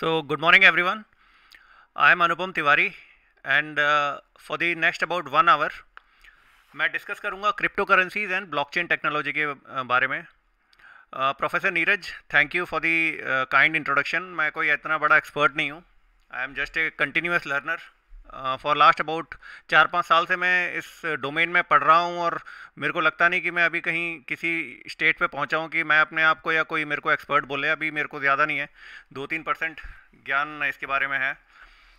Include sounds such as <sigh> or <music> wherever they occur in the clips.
So good morning everyone. I am Anupam Tiwari and uh, for the next about one hour मैं discuss करूंगा crypto currencies and blockchain technology के uh, बारे में professor Neeraj thank you for the kind introduction मैं कोई इतना बड़ा expert नहीं हूँ I am just a continuous learner for last about चार पाँच साल से मैं इस डोमेन में पढ़ रहा हूँ और मेरे को लगता नहीं कि मैं अभी कहीं किसी स्टेट पे पहुँचा हूँ कि मैं अपने आप को या कोई मेरे को एक्सपर्ट बोले अभी मेरे को ज़्यादा नहीं है दो तीन परसेंट ज्ञान इसके बारे में है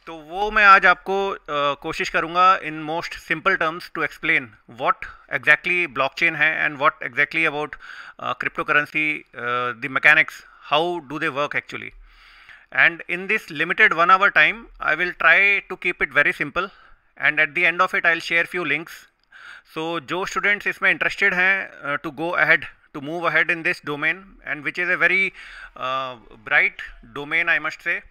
तो वो मैं आज आपको आ, uh, कोशिश करूँगा in most simple terms to explain what exactly chain है and what exactly about crypto currency the mechanics how do they work actually and in this limited one hour time I will try to keep it very simple and at the end of it I'll share few links so जो students इसमें interested हैं uh, to go ahead to move ahead in this domain and which is a very uh, bright domain I must say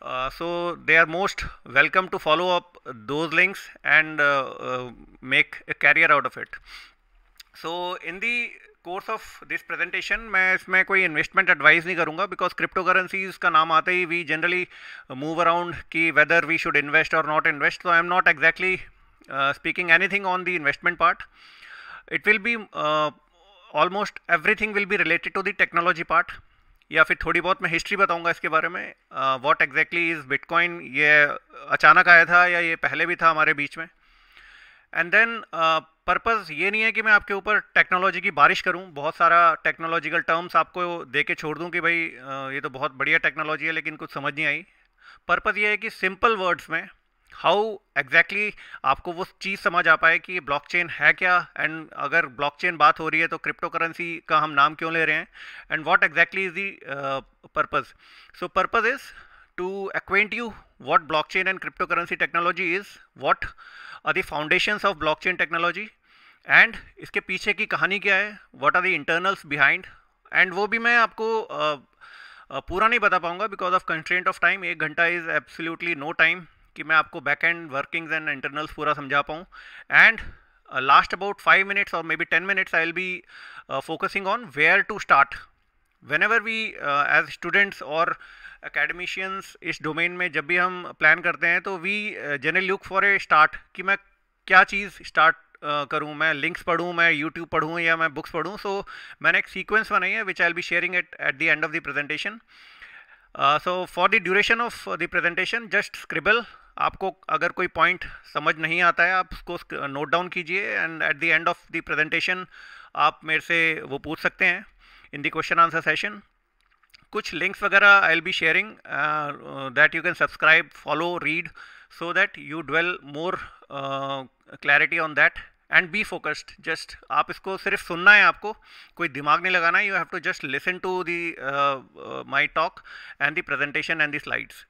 uh, so they are most welcome to follow up those links and uh, uh make a career out of it so in the course of this presentation मैं इसमें कोई investment advice नहीं करूंगा because crypto cryptocurrencies का नाम आते ही we generally move around कि वेदर वी शुड इन्वेस्ट और नॉट इन्वेस्ट तो I am not exactly speaking anything on the investment part it will be almost everything will be related to the technology part या फिर थोड़ी बहुत मैं history बताऊंगा इसके बारे में वॉट एग्जैक्टली इज़ बिटकॉइन ये अचानक आया था या ये पहले भी था हमारे बीच में एंड देन पर्पज़ ये नहीं है कि मैं आपके ऊपर टेक्नोलॉजी की बारिश करूं बहुत सारा टेक्नोलॉजिकल टर्म्स आपको दे के छोड़ दूं कि भाई uh, ये तो बहुत बढ़िया टेक्नोलॉजी है लेकिन कुछ समझ नहीं आई पर्पज़ ये है कि सिंपल वर्ड्स में हाउ एग्जैक्टली exactly आपको वो चीज़ समझ आ पाए कि ब्लॉकचेन है क्या एंड अगर ब्लॉकचेन बात हो रही है तो क्रिप्टो करेंसी का हम नाम क्यों ले रहे हैं and what exactly is the purpose so purpose is to acquaint you what blockchain and cryptocurrency technology is, what are the foundations of blockchain technology and इसके पीछे की कहानी क्या है what are the internals behind and वो भी मैं आपको uh, uh, पूरा नहीं बता पाऊंगा because of constraint of time एक घंटा इज़ एब्सोल्युटली नो टाइम कि मैं आपको back end workings and internals पूरा समझा पाऊँ and last about five minutes और मे be ten minutes I will be focusing on where to start whenever we as students और अकेडमिशियंस इस डोमेन में जब भी हम प्लान करते हैं तो we generally look for a start कि मैं क्या चीज़ स्टार्ट uh, करूँ मैं लिंक्स पढ़ूँ मैं यूट्यूब पढ़ूँ या मैं बुक्स पढ़ूँ सो so, मैंने एक सीक्वेंस बनाई है which I be sharing it at the end of the presentation so for the duration of the presentation just scribble आपको अगर कोई पॉइंट समझ नहीं आता है आप उसको नोट डाउन uh, कीजिए and at the end of the presentation आप मेरे से वो पूछ सकते हैं in the question answer session कुछ लिंक्स वगैरह I will be sharing that you can subscribe follow read so that you dwell more clarity on that and be focused just आप इसको सिर्फ सुनना है आपको कोई दिमाग नहीं लगाना है you have to just listen to the my talk and the presentation and the slides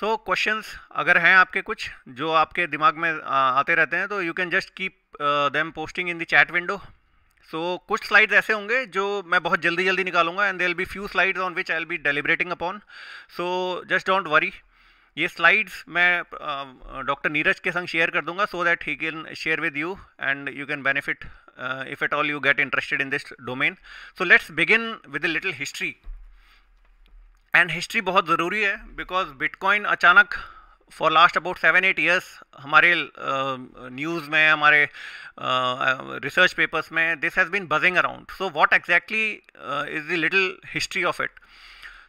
so questions अगर हैं आपके कुछ जो आपके दिमाग में आते रहते हैं तो you can just keep them posting in the chat window so so, कुछ स्लाइड्स ऐसे होंगे जो मैं बहुत जल्दी जल्दी निकालूंगा and there be few slides on which I will be deliberating upon so just don't worry ये स्लाइड्स मैं डॉक्टर um, नीरज के संग शेयर कर दूंगा so that he can share with you and you can benefit if at all you get interested in this domain so let's begin with a little history and history बहुत ज़रूरी है because bitcoin अचानक for last about seven eight years हमारे news में हमारे research papers में this has been buzzing around so what exactly is the little history of it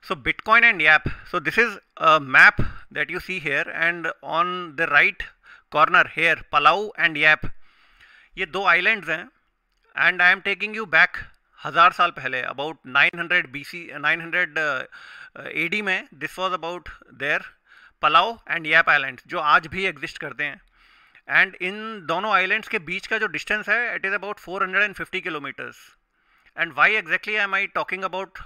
so bitcoin and yap so this is a map that you see here and on the right corner here palau and yap ये दो islands हैं and I am taking you back हज़ार साल पहले about 900 BC 900 AD uh, में this was about there Palau and Yap island जो आज भी एग्जिस्ट करते हैं एंड इन दोनों आइलैंड्स के बीच का जो डिस्टेंस है it is about 450 kilometres and why exactly am I talking about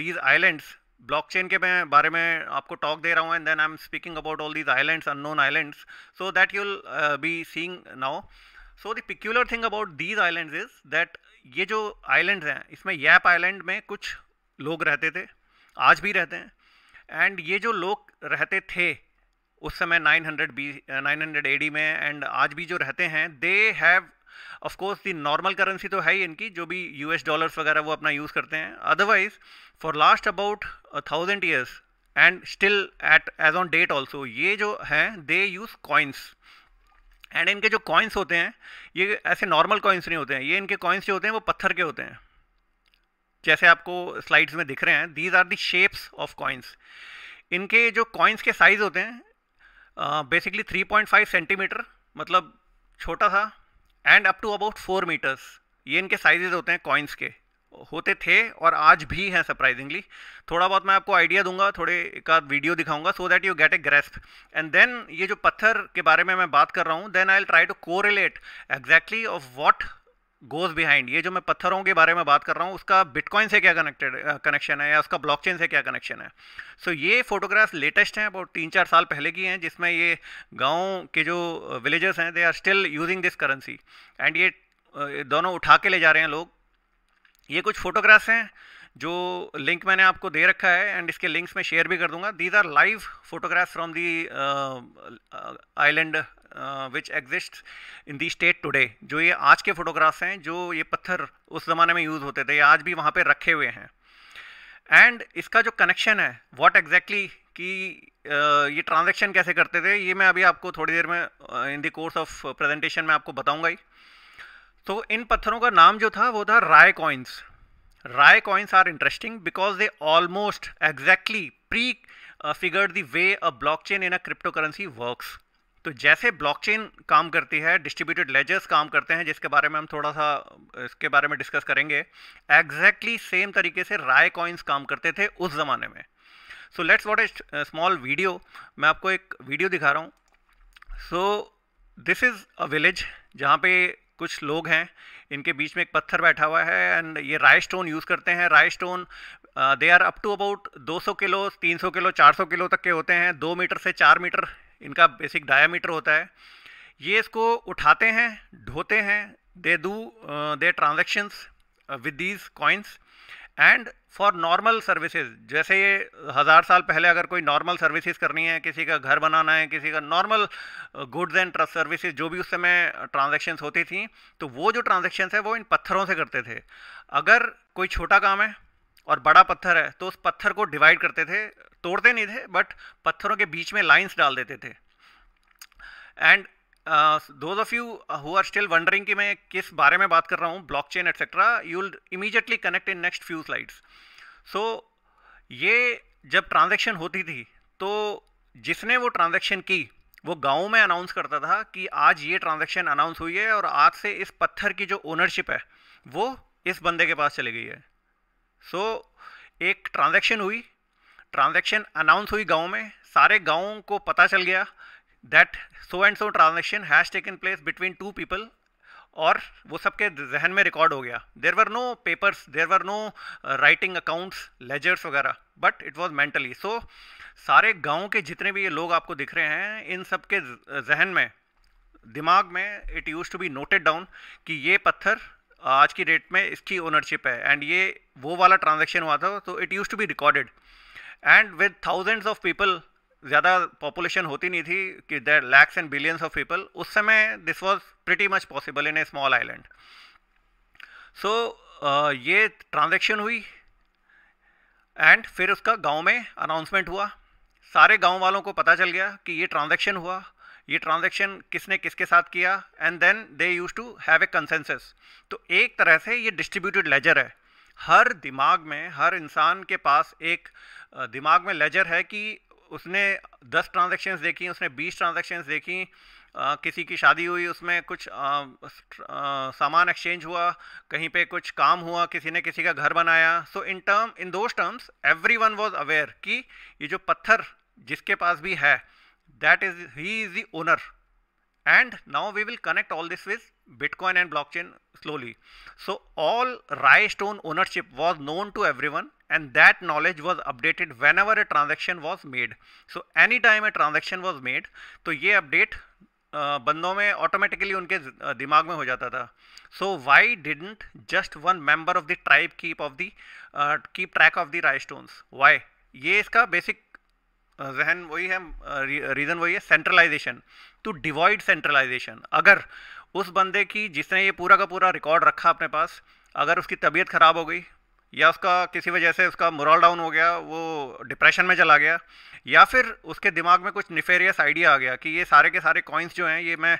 these islands blockchain के मैं बारे में आपको टॉक दे रहा हूँ and then I am speaking about all these islands unknown islands so that you'll be seeing now so the peculiar thing about these islands is that ये जो आइलैंड्स हैं इसमें यैप आइलैंड में कुछ लोग रहते थे आज भी रहते हैं एंड ये जो लोग रहते थे उस समय 900 hundred B nine hundred AD में एंड आज भी जो रहते हैं they have of course the normal currency तो है ही इनकी जो भी यूएस डॉलर्स वगैरह वो अपना यूज़ करते हैं otherwise for last about thousand years and still at as on date also ये जो हैं दे यूज़ कॉइन्स एंड इनके जो कॉइन्स होते हैं ये ऐसे नॉर्मल कॉइन्स नहीं होते हैं ये इनके कॉइन्स जो होते हैं वो पत्थर के होते हैं जैसे आपको स्लाइड्स में दिख रहे हैं these are the shapes of coins इनके जो कॉइन्स के साइज़ होते हैं basically three point five centimetre मतलब छोटा सा and up to about four metres ये इनके साइजेज होते हैं कॉइन्स के होते थे और आज भी हैं सरप्राइजिंगली थोड़ा बहुत मैं आपको आइडिया दूंगा थोड़े एक आध वीडियो दिखाऊंगा so that you get a grasp and then ये जो पत्थर के बारे में मैं बात कर रहा हूँ then I try to correlate exactly of what goes behind ये जो मैं पत्थरों के बारे में बात कर रहा हूँ उसका बिटकॉइन से क्या कनेक्टेड कनेक्शन है या उसका ब्लॉकचेन से क्या कनेक्शन है सो so, ये फोटोग्राफ्स लेटेस्ट हैं अबाउट तीन चार साल पहले की हैं जिसमें ये गाँव के जो विलेजर्स हैं they are still using this currency and ये दोनों उठा के ले जा रहे हैं लोग ये कुछ फोटोग्राफ्स हैं जो लिंक मैंने आपको दे रखा है एंड इसके लिंक्स मैं शेयर भी कर दूंगा these are live photographs from the island which exist in the state today जो ये आज के फोटोग्राफ्स हैं जो ये पत्थर उस ज़माने में यूज़ होते थे ये आज भी वहाँ पे रखे हुए हैं एंड इसका जो कनेक्शन है व्हाट एग्जैक्टली कि ये ट्रांजैक्शन कैसे करते थे ये मैं अभी आपको थोड़ी देर में in the course of presentation में आपको बताऊंगा ही तो इन पत्थरों का नाम जो था वो था rai coins rai coins are interesting because they almost exactly prefigured the way a blockchain in a cryptocurrency works तो जैसे ब्लॉकचेन काम करती है डिस्ट्रीब्यूटेड लेजर्स काम करते हैं जिसके बारे में हम थोड़ा सा इसके बारे में डिस्कस करेंगे एग्जैक्टली सेम तरीके से राय कॉइन्स काम करते थे उस ज़माने में so let's what a small video मैं आपको एक वीडियो दिखा रहा हूँ so this is a village जहाँ पे कुछ लोग हैं इनके बीच में एक पत्थर बैठा हुआ है एंड ये राय स्टोन यूज़ करते हैं rai stone they are up to about 200 kilo 300 kilo 400 kilo तक के होते हैं दो मीटर से चार मीटर इनका बेसिक डायामीटर होता है ये इसको उठाते हैं ढोते हैं they do they transactions with these coins and for normal services जैसे ये हज़ार साल पहले अगर कोई नॉर्मल सर्विसेज करनी है किसी का घर बनाना है किसी का normal goods and trust services जो भी उस समय ट्रांजेक्शन्स uh, होती थी तो वो जो ट्रांजेक्शन्स है वो इन पत्थरों से करते थे अगर कोई छोटा काम है और बड़ा पत्थर है तो उस पत्थर को डिवाइड करते थे तोड़ते नहीं थे बट पत्थरों के बीच में लाइंस डाल देते थे and those of you who are still wondering कि मैं किस बारे में बात कर रहा हूँ chain etcetera you will immediately connect in next few slides so ये जब ट्रांजेक्शन होती थी तो जिसने वो ट्रांजेक्शन की वो गाँव में अनाउंस करता था कि आज ये ट्रांजेक्शन अनाउंस हुई है और आज से इस पत्थर की जो ओनरशिप है वो इस बंदे के पास चली गई है सो so, एक ट्रांजेक्शन हुई ट्रांजैक्शन अनाउंस हुई गाँव में सारे गाँव को पता चल गया that so and so transaction has taken place between two people और वो सबके जहन में रिकॉर्ड हो गया there were no papers there were no writing accounts ledgers वगैरह but it was mentally so सारे गाँव के जितने भी ये लोग आपको दिख रहे हैं इन सब के uh, जहन में दिमाग में it used to be noted down कि ये पत्थर आज की डेट में इसकी ओनरशिप है एंड ये वो वाला ट्रांजेक्शन हुआ था तो it used to be recorded and with thousands of people ज़्यादा पॉपुलेशन होती नहीं थी कि there lakhs and billions of people उस समय this was pretty much possible in a small island so ये ट्रांजेक्शन हुई एंड फिर उसका गांव में अनाउंसमेंट हुआ सारे गांव वालों को पता चल गया कि ये ट्रांजेक्शन हुआ ये ट्रांजेक्शन किसने किसके साथ किया and then they used to have a consensus तो एक तरह से ये डिस्ट्रीब्यूटेड लेजर है हर दिमाग में हर इंसान के पास एक दिमाग में लेजर है कि उसने दस ट्रांजेक्शन्स देखी उसने बीस ट्रांजेक्शन्स देखी आ, किसी की शादी हुई उसमें कुछ आ, आ, सामान एक्सचेंज हुआ कहीं पे कुछ काम हुआ किसी ने किसी का घर बनाया so in term in those terms everyone was aware कि ये जो पत्थर जिसके पास भी है that is he is the owner and now we will connect all this with bitcoin and blockchain slowly so all rystone ownership was known to everyone and that knowledge was updated whenever a transaction was made so anytime a transaction was made so ये update बंदों में automatically उनके दिमाग में हो जाता था so why didn't just one member of the tribe keep of the keep track of the rai stones why ये इसका बेसिक जहन वही है रीज़न वही है सेंट्रलाइजेशन टू डिवॉइड सेंट्रलाइजेशन अगर उस बंदे की जिसने ये पूरा का पूरा रिकॉर्ड रखा अपने पास अगर उसकी तबीयत ख़राब हो गई या उसका किसी वजह से उसका मोरल डाउन हो गया वो डिप्रेशन में चला गया या फिर उसके दिमाग में कुछ निफेरियस आइडिया आ गया कि ये सारे के सारे कॉइन्स जो हैं ये मैं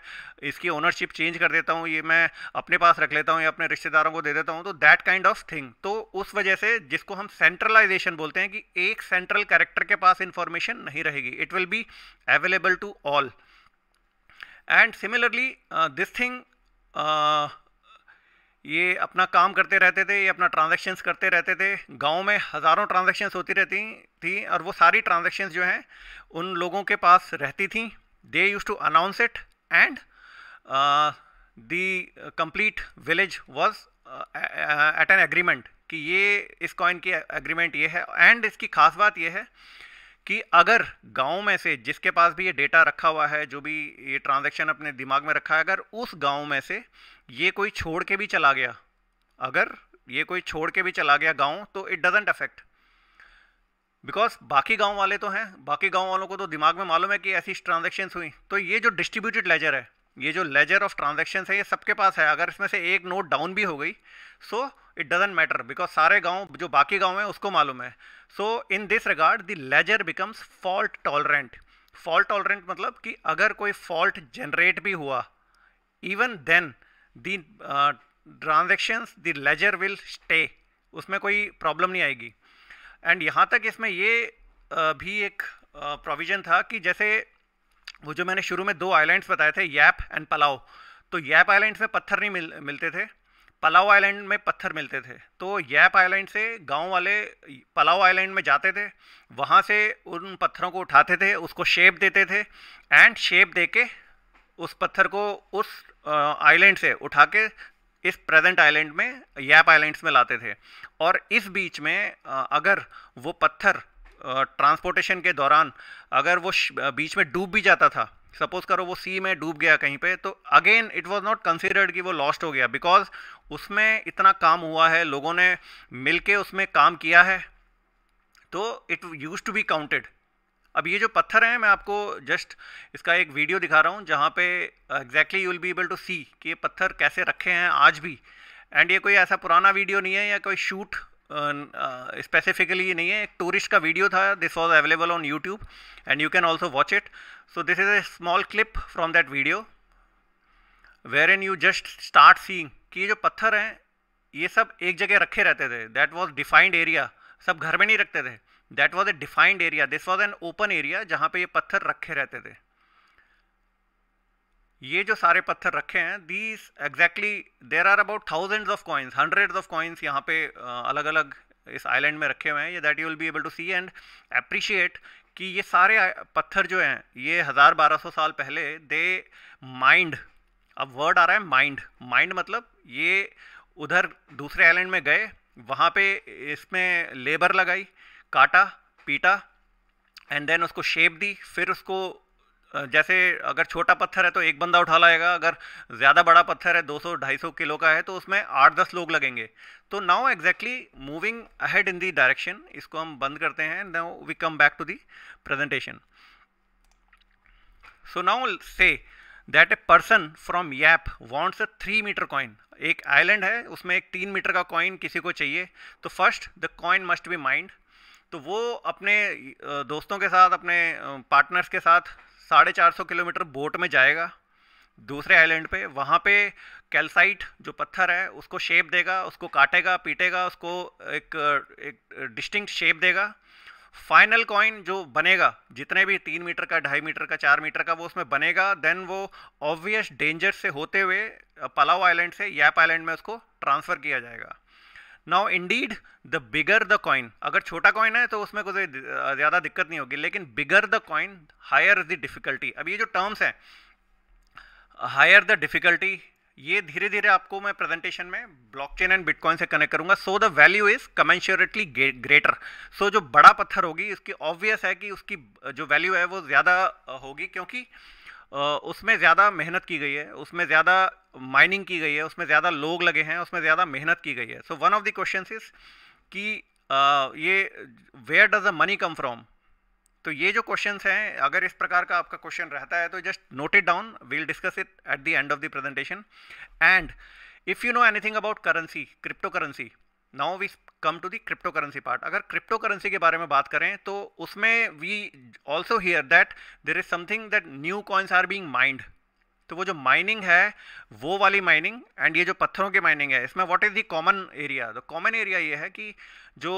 इसकी ओनरशिप चेंज कर देता हूँ ये मैं अपने पास रख लेता हूँ या अपने रिश्तेदारों को दे देता हूँ तो दैट काइंड ऑफ थिंग तो उस वजह से जिसको हम सेंट्रलाइजेशन बोलते हैं कि एक सेंट्रल कैरेक्टर के पास इंफॉर्मेशन नहीं रहेगी it will be available to all and similarly this thing ये अपना काम करते रहते थे ये अपना ट्रांजेक्शन्स करते रहते थे गांव में हज़ारों ट्रांजेक्शन्स होती रहती थी और वो सारी ट्रांजेक्शन्स जो हैं उन लोगों के पास रहती थी they used to announce it and the complete village was at an agreement कि ये इस कॉइन की एग्रीमेंट ये है एंड इसकी खास बात ये है कि अगर गांव में से जिसके पास भी ये डेटा रखा हुआ है जो भी ये ट्रांजैक्शन अपने दिमाग में रखा है अगर उस गांव में से ये कोई छोड़ के भी चला गया अगर ये कोई छोड़ के भी चला गया गांव तो इट डजेंट अफेक्ट बिकॉज बाकी गांव वाले तो हैं बाकी गांव वालों को तो दिमाग में मालूम है कि ऐसी ट्रांजेक्शन्स हुई तो ये जो डिस्ट्रीब्यूटेड लेजर है ये जो लेजर ऑफ ट्रांजेक्शन है ये सबके पास है अगर इसमें से एक नोट डाउन भी हो गई so it doesn't matter because सारे गांव जो बाकी गांव है उसको मालूम है so in this regard the ledger becomes fault tolerant fault tolerant मतलब कि अगर कोई फॉल्ट जनरेट भी हुआ even then the transactions the ledger will stay उसमें कोई प्रॉब्लम नहीं आएगी एंड यहाँ तक इसमें ये uh, भी एक प्रोविज़न uh, था कि जैसे वो जो मैंने शुरू में दो आइलैंड्स बताए थे यैप एंड पलाव तो यैप आइलैंड्स में पत्थर नहीं मिल मिलते थे पलाओ आइलैंड में पत्थर मिलते थे तो यैप आइलैंड से गांव वाले पलाओ आइलैंड में जाते थे वहाँ से उन पत्थरों को उठाते थे उसको शेप देते थे एंड शेप दे के उस पत्थर को उस आइलैंड से उठा के इस प्रेजेंट आइलैंड में याप आइलैंड्स में लाते थे और इस बीच में अगर वो पत्थर ट्रांसपोर्टेशन के दौरान अगर वो बीच में डूब भी जाता था सपोज करो वो सी में डूब गया कहीं पे तो again it was not considered कि वो लॉस्ट हो गया बिकॉज उसमें इतना काम हुआ है लोगों ने मिलके उसमें काम किया है तो it used to be counted अब ये जो पत्थर हैं मैं आपको जस्ट इसका एक वीडियो दिखा रहा हूँ जहाँ पे exactly you will be able to see कि ये पत्थर कैसे रखे हैं आज भी एंड ये कोई ऐसा पुराना वीडियो नहीं है या कोई शूट स्पेसिफिकली uh, uh, नहीं है एक टूरिस्ट का वीडियो था this was available on YouTube and you can also watch it so this is a small clip from that video wherein you just start seeing कि ये जो पत्थर हैं ये सब एक जगह रखे रहते थे दैट वॉज डिफाइंड एरिया सब घर में नहीं रखते थे that was a defined area this was an open area जहाँ पे ये पत्थर रखे रहते थे ये जो सारे पत्थर रखे हैं these exactly there are about thousands of coins hundreds of coins यहाँ पे अलग अलग इस आइलैंड में रखे हुए हैं ये that you will be able to see and appreciate कि ये सारे पत्थर जो हैं ये हज़ार बारह सौ साल पहले दे माइंड अब वर्ड आ रहा है माइंड माइंड मतलब ये उधर दूसरे आइलैंड में गए वहाँ पे इसमें लेबर लगाई काटा पीटा एंड देन उसको शेप दी फिर उसको जैसे अगर छोटा पत्थर है तो एक बंदा उठा लाएगा अगर ज़्यादा बड़ा पत्थर है 200-250 किलो का है तो उसमें आठ दस लोग लगेंगे तो now exactly moving ahead in the direction इसको हम बंद करते हैं now we come back to the presentation so now say that a person from Yap wants a three metre coin एक आइलैंड है उसमें एक तीन मीटर का कॉइन किसी को चाहिए तो first the coin must be mined तो वो अपने दोस्तों के साथ अपने पार्टनर्स के साथ साढ़े चार सौ किलोमीटर बोट में जाएगा दूसरे आइलैंड पे वहाँ पे कैल्साइट जो पत्थर है उसको शेप देगा उसको काटेगा पीटेगा उसको एक एक डिस्टिंक्ट शेप देगा फाइनल कॉइन जो बनेगा जितने भी तीन मीटर का ढाई मीटर का चार मीटर का वो उसमें बनेगा देन वो ऑब्वियस डेंजर से होते हुए पलाव आइलैंड से याप आइलैंड में उसको ट्रांसफ़र किया जाएगा now indeed the bigger the coin अगर छोटा कॉइन है तो उसमें कुछ ज़्यादा दिक्कत नहीं होगी लेकिन bigger the coin higher the difficulty अब ये जो टर्म्स हैं हायर द डिफिकल्टी ये धीरे धीरे आपको मैं प्रेजेंटेशन में ब्लॉकचेन एंड बिटकॉइन से कनेक्ट करूंगा so the value is commensurately greater so जो बड़ा पत्थर होगी उसकी ऑब्वियस है कि उसकी जो वैल्यू है वो ज़्यादा होगी क्योंकि उसमें ज़्यादा मेहनत की गई है उसमें ज़्यादा माइनिंग की गई है उसमें ज़्यादा लोग लगे हैं उसमें ज़्यादा मेहनत की गई है so one of the question is कि ये where does the money come from तो ये जो क्वेश्चंस हैं अगर इस प्रकार का आपका क्वेश्चन रहता है तो just note it down we'll discuss it at the end of the presentation and if you know anything about currency crypto currency now we come to the crypto currency part अगर crypto currency के बारे में बात करें तो उसमें we also hear that there is something that new coins are being mined तो वो जो माइनिंग है वो वाली माइनिंग एंड ये जो पत्थरों की माइनिंग है इसमें what is the common area तो कॉमन एरिया ये है कि जो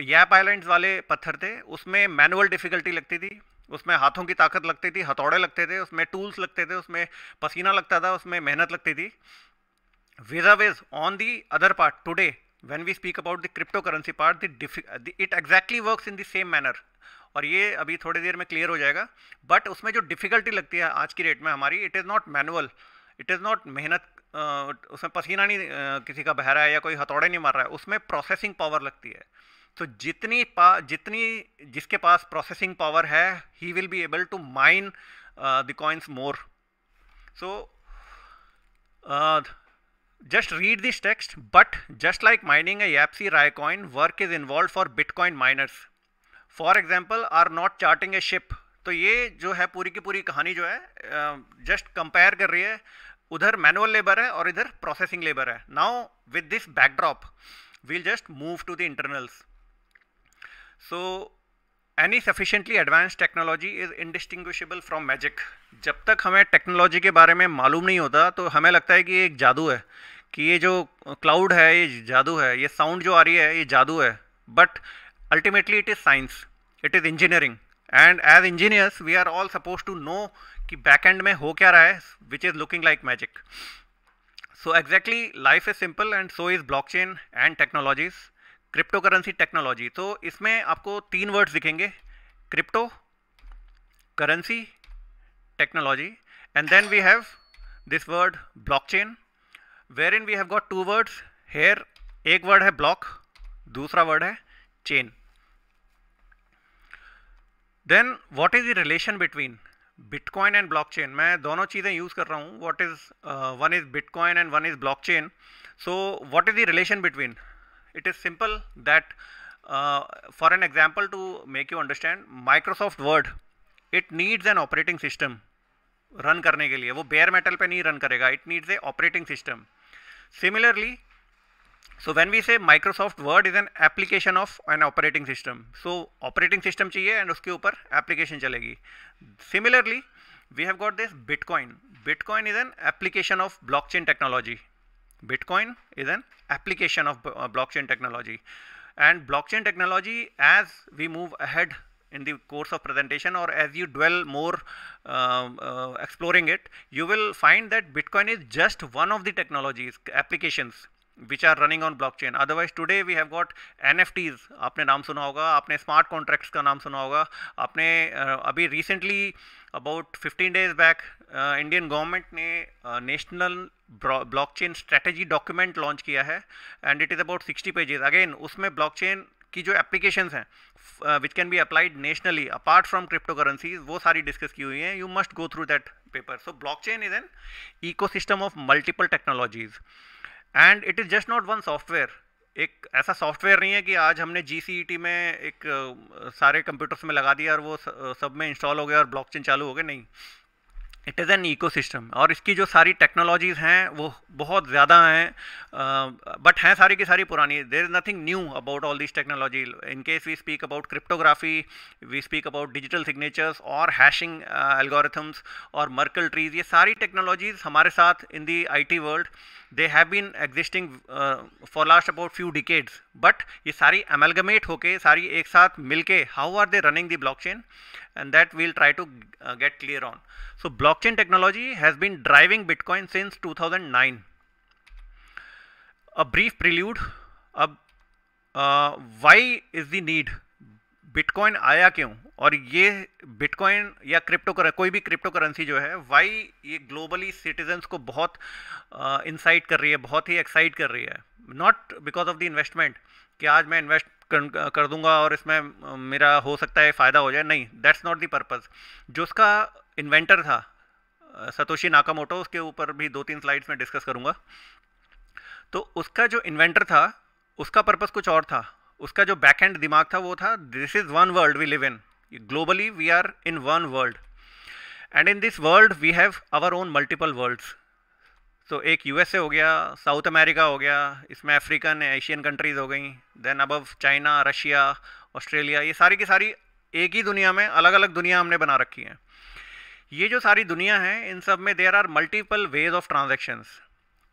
यैप आइलैंड्स वाले पत्थर थे उसमें मैनुअल डिफ़िकल्टी लगती थी उसमें हाथों की ताकत लगती थी हथौड़े लगते थे उसमें टूल्स लगते थे उसमें पसीना लगता था उसमें मेहनत लगती थी vis-a-vis on the other part today when we speak about the crypto currency part दिफिक it exactly work in the same manner और ये अभी थोड़ी देर में क्लियर हो जाएगा बट उसमें जो डिफ़िकल्टी लगती है आज की डेट में हमारी it is not manual it is not मेहनत उसमें पसीना नहीं किसी का बह रहा है या कोई हथौड़े नहीं मार रहा है उसमें प्रोसेसिंग पावर लगती है तो जितनी पा जितनी जिसके पास प्रोसेसिंग पावर है he will be able to mine the coins more so just read this text but just like mining a yapsi rai coin work is involve for bitcoin miners for example are not charting a ship तो ये जो है पूरी की पूरी कहानी जो है जस्ट uh, कंपेयर कर रही है उधर मैनुअल लेबर है और इधर प्रोसेसिंग लेबर है now with this backdrop we'll just move to the internals so any sufficiently advance technology is indistinguishable from magic जब तक हमें टेक्नोलॉजी के बारे में मालूम नहीं होता तो हमें लगता है कि ये एक जादू है कि ये जो क्लाउड है ये जादू है ये साउंड जो आ रही है ये जादू है but ultimately it is science it is engineering and as engineers we are all suppose to know कि बैक एंड में हो क्या रहा है which is looking like magic so exactly life is simple and so is block chain and technologies crypto currency technology तो इसमें आपको तीन वर्ड्स दिखेंगे crypto currency technology and then we have this word block chain wherein we have got two words here एक word है block दूसरा word है chain then what is the relation between bitcoin and blockchain मैं दोनों चीज़ें use कर रहा हूँ what is one is bitcoin and one is blockchain so what is the relation between it is simple that for an example to make you understand Microsoft Word it needs an operating system run करने के लिए वो bear metal पे नहीं run करेगा it needs a operating system similarly So when we say Microsoft Word is an application of an operating system, so operating system चाहिए and उसके ऊपर application चलेगी. Similarly, we have got this Bitcoin. Bitcoin is an application of blockchain technology. Bitcoin is an application of uh, blockchain technology. And blockchain technology, as we move ahead in the course of presentation or as you dwell more um, uh, exploring it, you will find that Bitcoin is just one of the technologies, applications which are running on blockchain otherwise today we have got nfts आपने नाम सुना होगा आपने smart contracts का नाम सुना होगा आपने अभी recently about 15 days back Indian government ने national chain strategy document launch किया है and it is about 60 pages again उसमें ब्लॉकचेन की जो एप्लीकेशन हैं which can be applied nationally apart from crypto currencies वो सारी डिस्कस की हुई हैं you must go through that paper so blockchain is an ecosystem of multiple technologies and it is just not one software एक ऐसा software नहीं है कि आज हमने जी e में एक सारे कंप्यूटर्स में लगा दिया और वो सब में इंस्टॉल हो गया और ब्लॉकचेन चालू हो गए नहीं इट इज़ एन सिस्टम और इसकी जो सारी टेक्नोलॉजीज़ हैं वो बहुत ज़्यादा हैं बट हैं सारी की सारी पुरानी there is nothing new about all this technology in case we speak about cryptography we speak about digital signatures और हैशिंग एल्गोरिथम्स और मर्कल ट्रीज ये सारी टेक्नोलॉजीज़ हमारे साथ in the I T world they have been existing uh, for last about few decades but ye sari amalgamate okay, sari ek saath how are they running the blockchain and that we'll try to uh, get clear on so blockchain technology has been driving bitcoin since 2009 a brief prelude ab uh, why is the need bitcoin आया क्यों और ये bitcoin या crypto कर कोई भी crypto currency जो है वाई ये ग्लोबली सिटीजन्स को बहुत इंसाइट uh, कर रही है बहुत ही एक्साइट कर रही है not because of the investment कि आज मैं इन्वेस्ट कर, कर दूंगा और इसमें मेरा हो सकता है फ़ायदा हो जाए नहीं दैट्स नॉट दी पर्पज़ जो उसका इन्वेंटर था सतोशी नाकामोटो उसके ऊपर भी दो तीन स्लाइड्स में डिस्कस करूँगा तो उसका जो इन्वेंटर था उसका पर्पज़ कुछ और था उसका जो बैक एंड दिमाग था वो था this is one world we live in globally we are in one world and in this world we have our own multiple worlds so एक यूएसए हो गया साउथ अमेरिका हो गया इसमें अफ्रीकन एशियन कंट्रीज़ हो गई then above China Russia Australia ये सारी की सारी एक ही दुनिया में अलग अलग दुनिया हमने बना रखी है ये जो सारी दुनिया है इन सब में there are multiple ways of transactions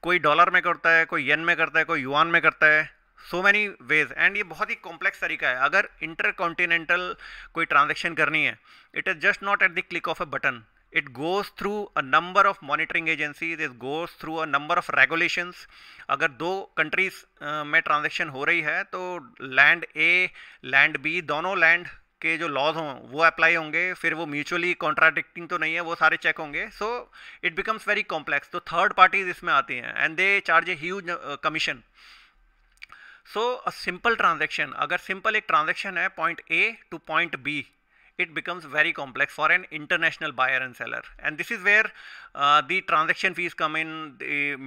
कोई डॉलर में करता है कोई येन में करता है कोई युआन में करता है सो मैनी वेज एंड ये बहुत ही कॉम्प्लेक्स तरीका है अगर इंटर कॉन्टिनेंटल कोई ट्रांजेक्शन करनी है it is just not at the click of a button it goes through a number of monitoring agency it goes through a number of regulations अगर दो कंट्रीज uh, में transaction हो रही है तो लैंड ए लैंड बी दोनों land के जो लॉज हों वो अप्लाई होंगे फिर वो म्यूचुअली कॉन्ट्राडिक्टिंग तो नहीं है वो सारे चेक होंगे so it becomes very complex तो थर्ड पार्टीज इसमें आती हैं and they charge a huge commission so simple transaction अगर सिंपल एक ट्रांजेक्शन है point A to point B it becomes very complex for an international buyer and seller and this is where the transaction fees come in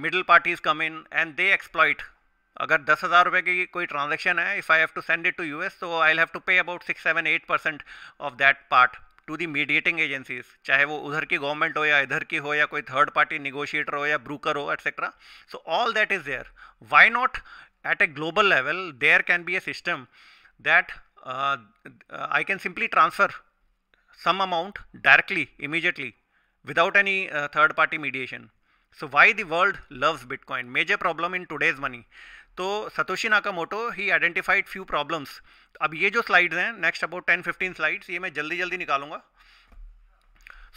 middle parties come in and they exploit अगर दस हज़ार रुपये की कोई ट्रांजेक्शन है if I have to send it to U S तो I have to pay about six seven eight percent of that part to the mediating agencies चाहे वो उधर की गवर्नमेंट हो या इधर की हो या कोई थर्ड पार्टी निगोशिएटर हो या ब्रोकर हो etcetera so all that is there why not at a global level, there can be a system that uh, I can simply transfer some amount directly, immediately, without any uh, third party mediation. So why the world loves Bitcoin? Major problem in today's money. तो Satoshi Nakamoto ही identified few problems अब ये जो slides हैं next about 10-15 slides ये मैं जल्दी जल्दी निकालूंगा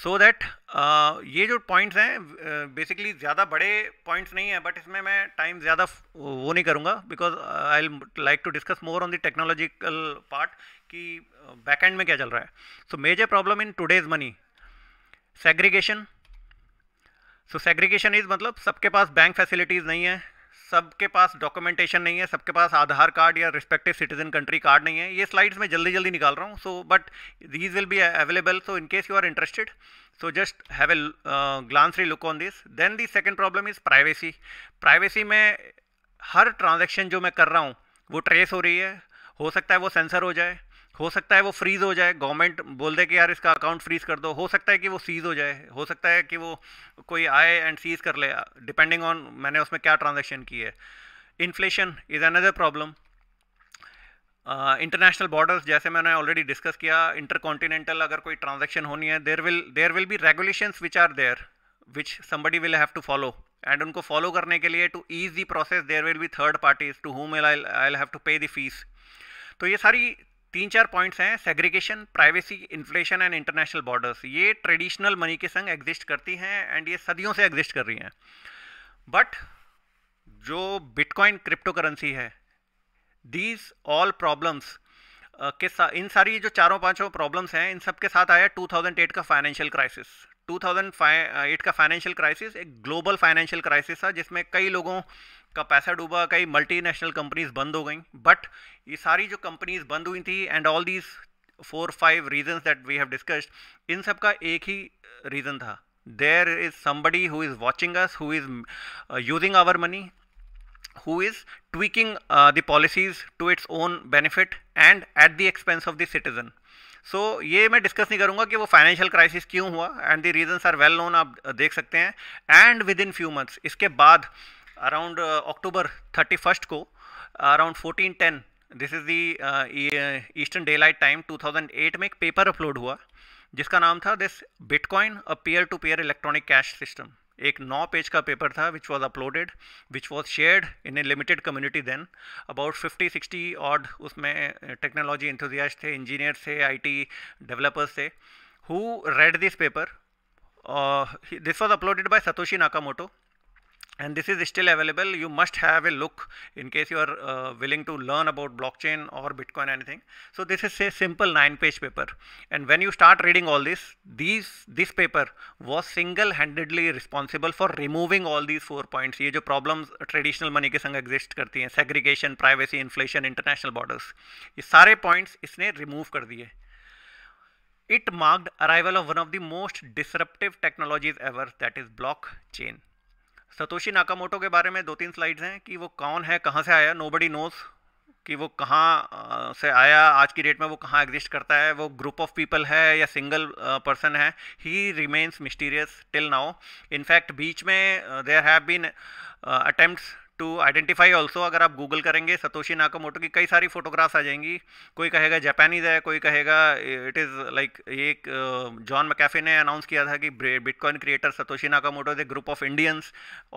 सो so दैट uh, ये जो पॉइंट्स हैं बेसिकली uh, ज़्यादा बड़े पॉइंट्स नहीं हैं बट इसमें मैं टाइम ज़्यादा वो नहीं करूँगा because I like to discuss more on the technological part कि बैक uh, एंड में क्या चल रहा है so major problem in today's money segregation so segregation is मतलब सबके पास बैंक फैसिलिटीज़ नहीं है सबके पास डॉक्यूमेंटेशन नहीं है सबके पास आधार कार्ड या रिस्पेक्टिव सिटीजन कंट्री कार्ड नहीं है ये स्लाइड्स मैं जल्दी जल्दी निकाल रहा हूँ so but these will be available so in case you are interested so just have a uh, look on this then then the second problem privacy privacy में हर ट्रांजेक्शन जो मैं कर रहा हूँ वो ट्रेस हो रही है हो सकता है वो सेंसर हो जाए हो सकता है वो फ्रीज़ हो जाए गवर्नमेंट बोल दे कि यार इसका अकाउंट फ्रीज़ कर दो हो सकता है कि वो सीज़ हो जाए हो सकता है कि वो कोई आए एंड सीज़ कर ले डिपेंडिंग ऑन मैंने उसमें क्या ट्रांजेक्शन की है inflation is another problem international borders जैसे मैंने ऑलरेडी डिस्कस किया इंटरकॉन्टिनेंटल अगर कोई ट्रांजेक्शन होनी है there will there will be regulation which are there which somebody will have to follow and उनको फॉलो करने के लिए to ease the process there will be third parties to whom I have to pay the fees तो ये सारी तीन चार points हैं segregation privacy inflation and international borders ये ट्रेडिशनल मनी के संग एग्जिस्ट करती हैं एंड ये सदियों से एग्जिस्ट कर रही हैं बट जो बिटकॉइन क्रिप्टो करेंसी है दीज ऑल प्रॉब्लम्स के सा, इन सारी जो चारों पांचों प्रॉब्लम्स हैं इन सब के साथ आया 2008 का फाइनेंशियल क्राइसिस 2008 का फाइनेंशियल क्राइसिस एक ग्लोबल फाइनेंशियल क्राइसिस था जिसमें कई लोगों का पैसा डूबा कई मल्टीनेशनल कंपनीज बंद हो गई बट ये सारी जो कंपनीज बंद हुई थी and all these four five reason that we have discussed इन सब का एक ही रीज़न था there is somebody who is watching us who is using our money who is tweaking the policies to its own benefit and at the expense of the citizen so so, ये मैं discuss नहीं करूँगा कि वो financial crisis क्यों हुआ and the reasons are well known आप uh, देख सकते हैं and within few months इसके बाद uh, around October thirty first को around fourteen ten this is the eastern daylight time two thousand eight में एक पेपर अपलोड हुआ जिसका नाम था this bitcoin a peer to peer electronic cash system एक नौ पेज का पेपर था which was uploaded which was shared in a limited community then about fifty sixty odd उसमें टेक्नोलॉजी uh, इंथोजियाज थे इंजीनियर थे आई टी डेवलपर्स थे who read this paper this was uploaded by Satoshi Nakamoto and this is still available you must have a look in case you are uh, willing to learn about blockchain or bitcoin anything so this is a simple nine page paper and when you start reading all this these this paper was single handedly responsible for removing all these four points ye jo problems traditional money ke संग exist करती हैं segregation privacy inflation international borders ये सारे points इसने remove कर दिए it marked arrival of one of the most disruptive technologies ever that is blockchain Satoshi Nakamoto के बारे में दो तीन स्लाइड्स हैं कि वो कौन है कहाँ से आया नोबडी नोस कि वो कहाँ से आया आज की डेट में वो कहाँ एग्जिस्ट करता है वो ग्रुप ऑफ पीपल है या सिंगल पर्सन है he remains mysterious till now in fact बीच में there have been attempts to identify also अगर आप गूगल करेंगे सतोशी नाकामोटो की कई सारी फोटोग्राफ्स आ जाएंगी कोई कहेगा जापानीज है कोई कहेगा इट इज़ लाइक ये जॉन मकैफे uh, ने अनाउंस किया था कि Bitcoin creator Satoshi Nakamoto is a group of Indians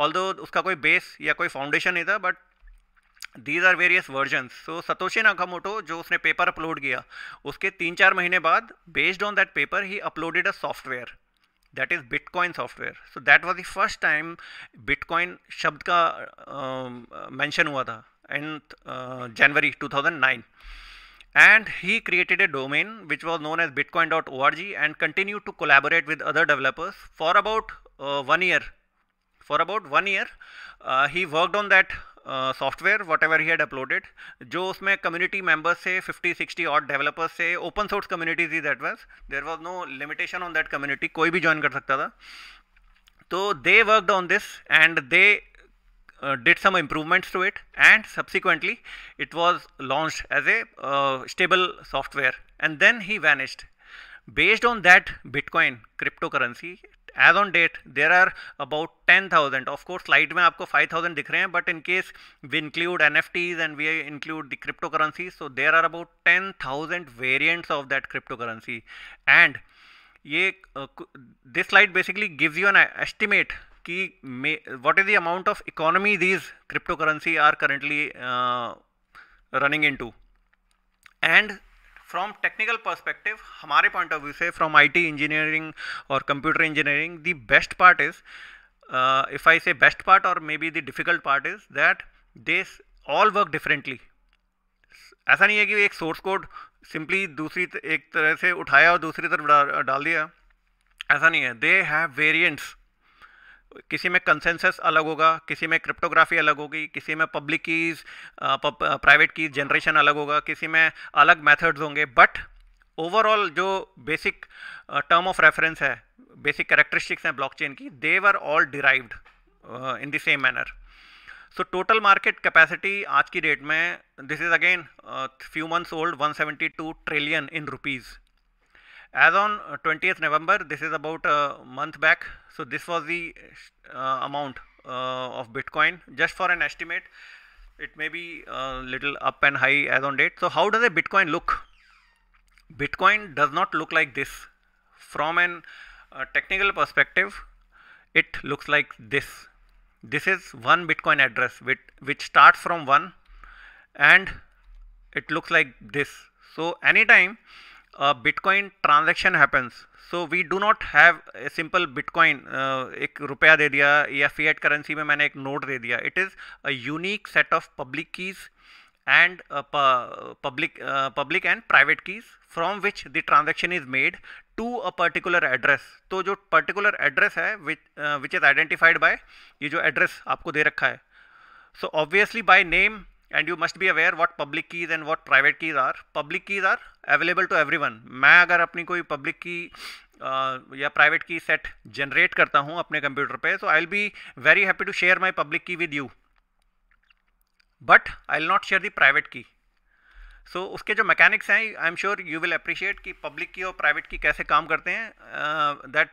all उसका कोई बेस या कोई फाउंडेशन नहीं था but these are various versions so Satoshi Nakamoto जो उसने पेपर अपलोड किया उसके तीन चार महीने बाद based on that paper he uploaded a software that is Bitcoin software. So that was the first time Bitcoin शब्द का um, mention हुआ था in uh, January 2009. And he created a domain which was known as bitcoin.org and continued to collaborate with other developers for about uh, one year. For about one year, uh, he worked on that software whatever he had uploaded जो उसमें community members से 50 60 और developers से open source communities is that was there was no limitation on that community कोई भी join कर सकता था तो they worked on this and they did some improvements to it and subsequently it was launch as a stable software and then he vanished based on that Bitcoin crypto cryptocurrency as on date there are about ten thousand of course slide में आपको five thousand दिख रहे हैं but in case we include N F Ts and we include the crypto cryptocurrency so there are about ten thousand variants of that cryptocurrency and ये this slide basically gives you an estimate कि what is the amount of economy these cryptocurrency are currently running into and from technical perspective हमारे point of view से from IT engineering और computer engineering the best part is if I say best part और मे maybe the difficult part is that this all work differently ऐसा नहीं है कि एक source code simply दूसरी एक तरह से उठाया और दूसरी तरफ डाल दिया ऐसा नहीं है दे हैव वेरियंट्स किसी में कंसेंसस अलग होगा किसी में क्रिप्टोग्राफी अलग होगी किसी में public keys private keys generation अलग होगा किसी में अलग मेथड्स होंगे बट ओवरऑल जो बेसिक टर्म ऑफ रेफरेंस है बेसिक कैरेक्टरिस्टिक्स हैं ब्लॉकचेन की they were all derived in the same manner so total market capacity आज की डेट में this is again few months old 172 trillion in rupees As on 20th uh, November, this is about a month back. So this was the uh, amount uh, of Bitcoin just for an estimate. It may be a little up and high as on date. So how does a Bitcoin look? Bitcoin does not look like this. From an technical perspective, it looks like this this is one bitcoin address which which starts from one and it looks like this so anytime uh, Bitcoin transaction happens. So we do not have a simple Bitcoin, uh, एक रुपया दे दिया या fiat currency में मैंने एक note दे दिया It is a unique set of public keys and uh, pu public, uh, public and private keys from which the transaction is made to a particular address. तो जो particular address है which, uh, which is identified by ये जो address आपको दे रखा है So obviously by name and you must be aware what public keys and what private keys are public keys are available to everyone मैं अगर अपनी कोई public की या प्राइवेट की सेट जनरेट करता हूँ अपने कंप्यूटर पर तो I will be very happy to share my public key with you but I will not share the private key so so, उसके जो मैकेनिक्स हैं I am sure you will appreciate कि public key और private key कैसे काम करते हैं that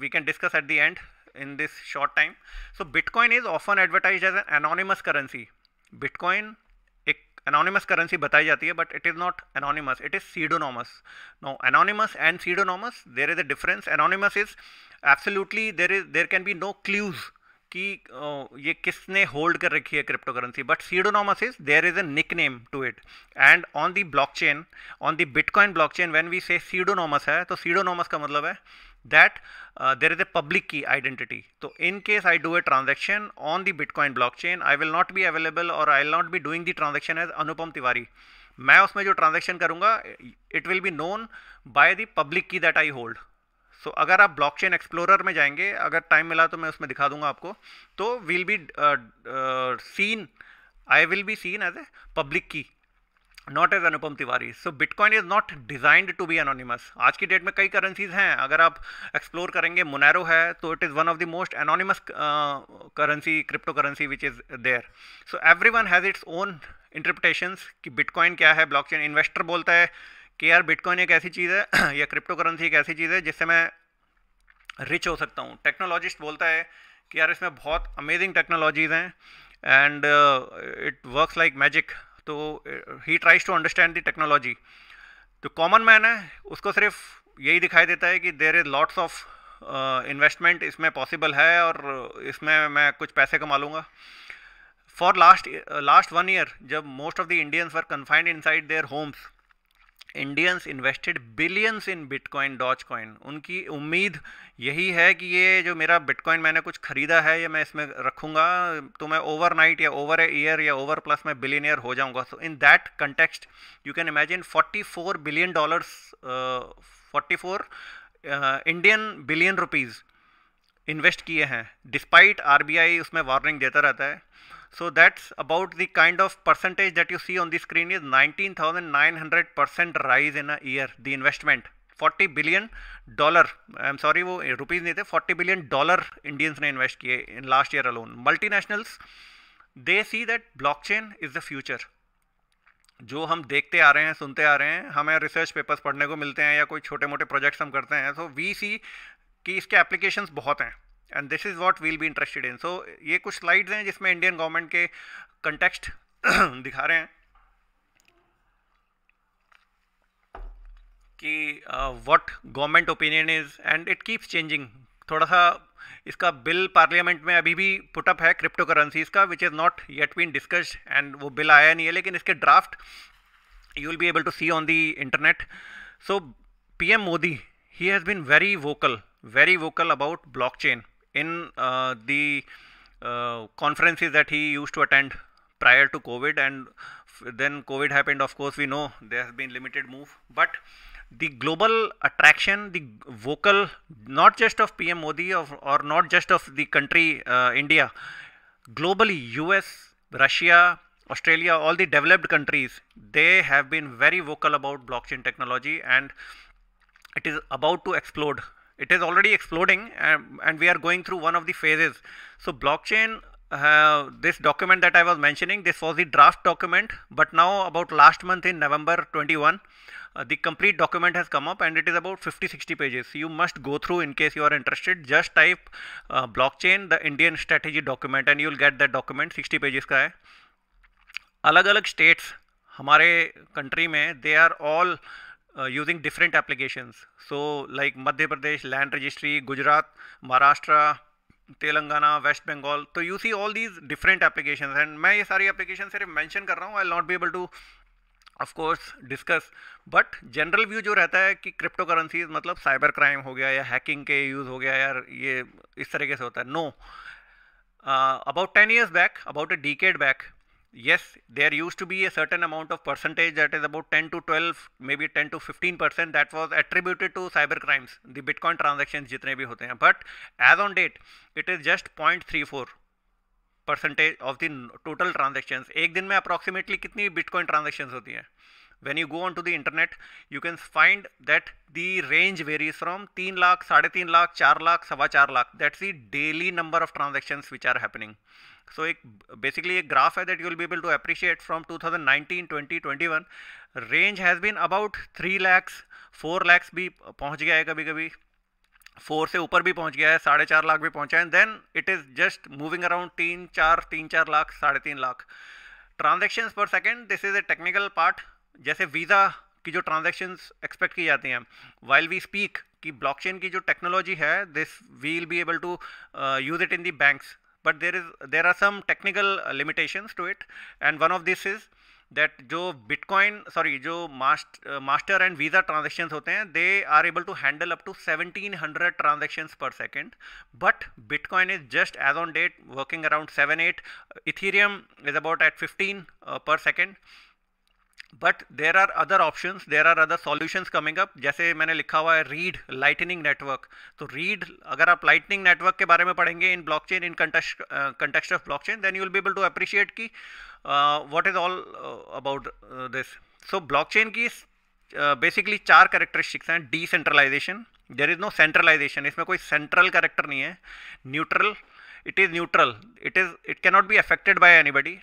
we can discuss at the end in this short time so Bitcoin is often advertise as an anonymous currency Bitcoin एक anonymous currency बताई जाती है but it is not anonymous it is pseudonymous no anonymous and pseudonymous there is a difference anonymous is absolutely there is there can be no clues कि ये किसने hold कर रखी है cryptocurrency but pseudonymous is there is a nickname to it and on the blockchain on the Bitcoin blockchain we say pseudonymous है तो सीडोनॉमस का मतलब है that uh, there is a public key identity. So in case I do a transaction on the Bitcoin blockchain, I will not be available or I will not be doing the transaction as Anupam Tiwari. मैं उसमें जो transaction करूँगा it will be known by the public key that I hold so अगर आप blockchain explorer में जाएंगे अगर time मिला तो मैं उसमें दिखा दूंगा आपको तो will be seen I will be seen as a public key not as Anupam Tiwari so Bitcoin is not designed to be anonymous आज की डेट में कई करेंसीज हैं अगर आप एक्सप्लोर करेंगे मोनेरो है तो it is one of the most anonymous currency crypto cryptocurrency which is there so everyone has its own interpretations कि बिटकॉइन क्या है ब्लॉक चेन इन्वेस्टर बोलता है कि यार बिटकॉइन एक ऐसी चीज़ है <clears throat> या क्रिप्टो करेंसी एक ऐसी चीज़ है जिससे मैं रिच हो सकता हूँ टेक्नोलॉजिस्ट बोलता है कि यार इसमें बहुत अमेजिंग टेक्नोलॉजीज़ हैं and it works like magic तो he tries to understand the technology तो कॉमन मैन है उसको सिर्फ यही दिखाई देता है कि there is lots of investment इसमें पॉसिबल है और इसमें मैं कुछ पैसे कमा लूँगा for last last one year जब most of the Indians were confined inside their homes Indians invested billions in Bitcoin Dogecoin उनकी उम्मीद यही है कि ये जो मेरा बिटकॉइन मैंने कुछ खरीदा है या मैं इसमें रखूँगा तो मैं ओवरनाइट या ओवर ए ईयर या ओवर प्लस मैं बिलियनियर हो जाऊँगा so in that context you can imagine 44 billion dollars 44 Indian billion rupees invest किए हैं डिस्पाइट आई उसमें वार्निंग देता रहता है So that's about the kind of percentage that you see on the screen is 19,900% rise in a year, the investment. 40 billion dollar I am sorry वो rupees नहीं थे 40 billion dollar Indians ने invest किए in last year alone multinationals they see that chain is the future जो हम देखते आ रहे हैं सुनते आ रहे हैं हमें रिसर्च पेपर्स पढ़ने को मिलते हैं या कोई छोटे मोटे प्रोजेक्ट्स हम करते हैं सो वी सी कि इसके एप्लीकेशंस बहुत हैं and this is what we'll be interested in so ये कुछ स्लाइड्स हैं जिसमें इंडियन गवर्नमेंट के कंटेक्स्ट <clears throat> दिखा रहे हैं कि what government opinion is and it keeps changing थोड़ा सा इसका बिल पार्लियामेंट में अभी भी पुटअप है क्रिप्टो करेंसीज का which is not yet been discussed and वो बिल आया नहीं है लेकिन इसके draft you will be able to see on the internet so P M Modi he has been very vocal very vocal about blockchain in uh, the uh, conferences that he used to attend prior to COVID and then COVID happened of course we know there has been limited move but the global attraction the vocal not just of PM Modi of, or not just of the country uh, India globally US Russia Australia all the developed countries they have been very vocal about blockchain technology and it is about to explode it is already exploding and, and we are going through one of the phases. So blockchain uh, this document that I was mentioning, this was the draft document, but now about last month in November 21, uh, the complete document has come up and it is about 50-60 pages. You must go through in case you are interested. Just type uh, blockchain, the Indian strategy document and you will get that document 60 pages ka hai. Alag-alag states hamare country में they are all using different applications so like Madhya Pradesh land registry Gujarat Maharashtra Telangana West Bengal तो you see all these different application and मैं ये सारी application सिर्फ mention कर रहा हूँ I not be able to of course discuss but general view जो रहता है कि क्रिप्टो करेंसीज मतलब साइबर क्राइम हो गया या हैकिंग के यूज़ हो गया यार ये इस तरीके से होता है no about ten years back about a decade back yes there used to be a certain amount of percentage that is about 10 to 12 maybe 10 to 15 percent that was attributed to cyber crimes the bitcoin transactions jitne bhi hote hain but as on date it is just 0.34 percentage of the total transactions. Ek din mein approximately kitni Bitcoin transactions होती हैं when you go onto the internet you can find that the range varies from 3 lakh 3.5 lakh 4 lakh 5-4 lakh that's the daily number of transactions which are happening सो एक basically एक graph है that you will be able to appreciate from 2019, 2021 range has been about about 3 lakhs, 4 lakhs भी पहुंच गया है कभी कभी four से ऊपर भी पहुंच गया है साढ़े चार लाख भी पहुंचा है then it is just moving around तीन चार तीन चार लाख साढ़े तीन lakh transaction per second this is a technical part जैसे वीज़ा की जो ट्रांजेक्शन्स एक्सपेक्ट की जाती हैं वाइल वी स्पीक कि ब्लॉकचेन की जो टेक्नोलॉजी है this we will be able to use it in the banks but there is there are some technical uh, limitations to it and one of this is that Joe bitcoin sorry Joe master, uh, master and visa transactions they are able to handle up to 1700 transactions per second but bitcoin is just as on date working around 7 8 ethereum is about at 15 uh, per second but there are other option there are other solutions coming up जैसे मैंने लिखा हुआ है read lightning network तो read अगर आप lightning network के बारे में पढ़ेंगे in blockchain in context of blockchain then you'll be able to appreciate की what is all about this so block blockchain की बेसिकली uh, चार करेक्टरिस्टिक्स हैं decentralisation there is no centralisation इसमें कोई सेंट्रल करेक्टर नहीं है neutral it is neutral it is it cannot be affected by anybody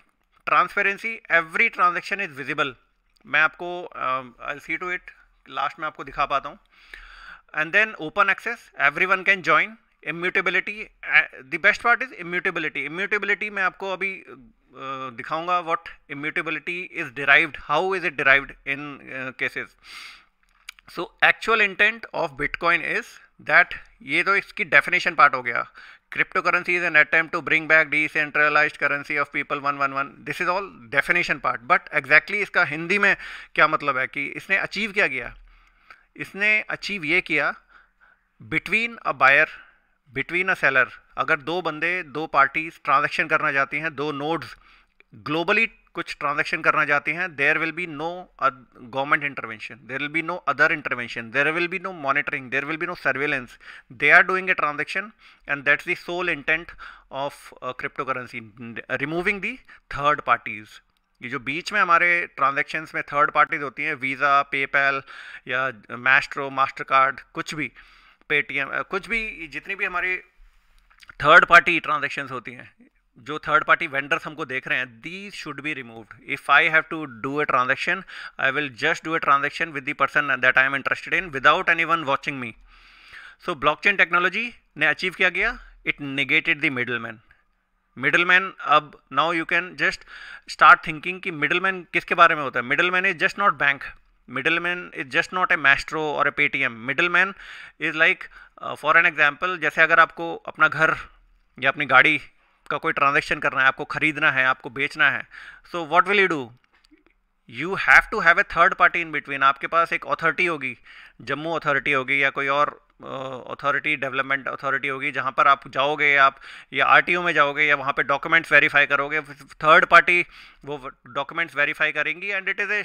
transparency every transaction is visible मैं आपको I see to it last में आपको दिखा पाता हूँ and then open access everyone can join immutability the best part is immutability immutability मैं आपको अभी uh, दिखाऊंगा what immutability is derived how is it derived in cases so actual intent of Bitcoin is that ये तो इसकी definition part हो गया cryptocurrency is an cryptocurrency to bring back decentralise currency of people one one one this is all definition part but exactly इसका हिंदी में क्या मतलब है कि इसने अचीव क्या किया इसने अचीव ये किया between a buyer between a seller अगर दो बंदे दो पार्टीज ट्रांजेक्शन करना चाहती हैं दो नोड्स ग्लोबली कुछ ट्रांजेक्शन करना चाहते हैं there will be no government intervention there will be no other intervention there will be no monitoring there will be no surveillance they are doing a transaction and that's the sole intent of cryptocurrency removing the third parties ये जो बीच में हमारे transactions में third parties होती हैं Visa PayPal या Maestro Mastercard कुछ भी पेटीएम uh, कुछ भी जितनी भी हमारी थर्ड पार्टी ट्रांजेक्शन्स होती हैं जो थर्ड पार्टी वेंडर्स हमको देख रहे हैं these should be removed if I have to do a transaction I will just do a transaction with the person that I am interested in without anyone watching me so blockchain technology ने achieve किया गया it negated the middle man middle man अब now you can just start thinking कि middle man किसके बारे में होता है middle man is just not bank middle man is just not a maestro और a Paytm middle man is like for an example जैसे अगर आपको अपना घर या अपनी गाड़ी आपका कोई ट्रांजेक्शन करना है आपको ख़रीदना है आपको बेचना है so what will you do you have to have a third party in between आपके पास एक अथॉरिटी होगी जम्मू अथॉरिटी होगी या कोई और अथॉरिटी डेवलपमेंट अथॉरिटी होगी जहाँ पर आप जाओगे आप या ओ में जाओगे या वहाँ पर डॉक्यूमेंट्स वेरीफाई करोगे थर्ड पार्टी वो डॉक्यूमेंट्स वेरीफाई करेंगी एंड इट इज़ ए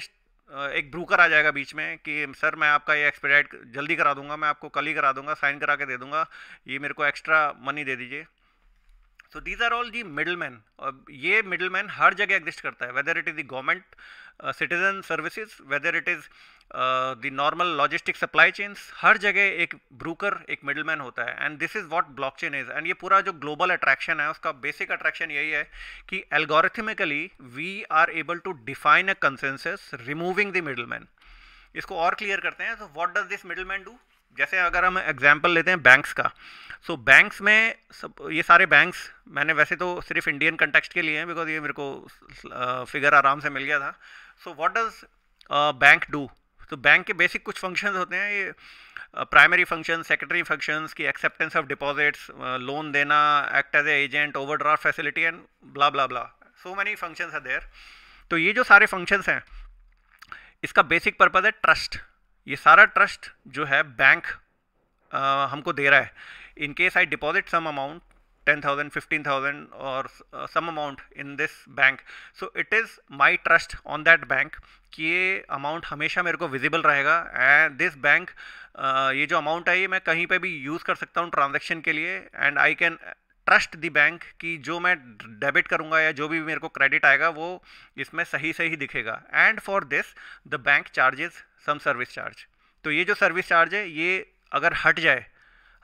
एक ब्रोकर आ जाएगा बीच में कि सर मैं आपका ये एक्सपेडाइट जल्दी करा दूंगा मैं आपको कल ही करा दूंगा साइन करा के दे दूंगा ये मेरे को एक्स्ट्रा मनी दे दीजिए so these are all the middle man और ये मिडल मैन हर जगह एग्जिस्ट करता है whether it is the government citizen services whether it is the normal logistic supply chains हर जगह एक ब्रोकर एक मिडल मैन होता है and this is what block chain is and ये पूरा जो ग्लोबल अट्रैक्शन है उसका बेसिक अट्रैक्शन यही है कि algorithmically we are able to define a consensus removing the middle man इसको और क्लियर करते हैं तो what does this middle man do जैसे अगर हम एग्जाम्पल लेते हैं बैंक्स का सो so, बैंक्स में सब ये सारे बैंक्स मैंने वैसे तो सिर्फ इंडियन कंटेक्सट के लिए हैं बिकॉज ये मेरे को फिगर uh, आराम से मिल गया था so what does bank do तो बैंक के बेसिक कुछ फंक्शंस होते हैं ये प्राइमरी फंक्शन सेकेंडरी फंक्शंस की एक्सेप्टेंस ऑफ डिपॉजिट्स लोन देना act as agent agent overdraft facility and blah blah blah so many functions है देयर तो ये जो सारे फंक्शंस हैं इसका बेसिक पर्पज़ है ट्रस्ट ये सारा ट्रस्ट जो है बैंक आ, हमको दे रहा है in case I deposit some amount ten thousand fifteen thousand और some amount in this bank so it is my trust on that bank कि ये अमाउंट हमेशा मेरे को विजिबल रहेगा एंड दिस बैंक ये जो अमाउंट है ये मैं कहीं पे भी यूज़ कर सकता हूँ ट्रांजेक्शन के लिए and I can trust the bank कि जो मैं डेबिट करूँगा या जो भी मेरे को क्रेडिट आएगा वो इसमें सही सही दिखेगा and for this the bank charges some service charge तो ये जो सर्विस चार्ज है ये अगर हट जाए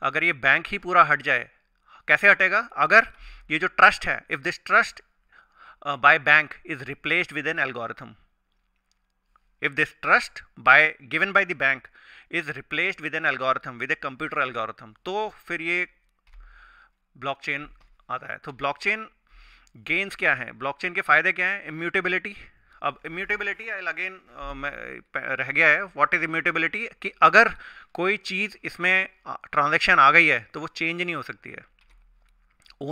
अगर ये बैंक ही पूरा हट जाए कैसे हटेगा अगर ये जो ट्रस्ट है if this trust by bank is replaced with an algorithm if this trust by given by the bank is replaced with an algorithm with a computer algorithm तो फिर ये ब्लॉकचेन आता है तो ब्लॉकचेन गेन्स क्या हैं blockchain के फायदे क्या हैं इम्यूटेबिलिटी अब इम्यूटेबिलिटी आई अगेन रह गया है व्हाट इज़ इम्यूटेबिलिटी कि अगर कोई चीज़ इसमें ट्रांजेक्शन आ गई है तो वो चेंज नहीं हो सकती है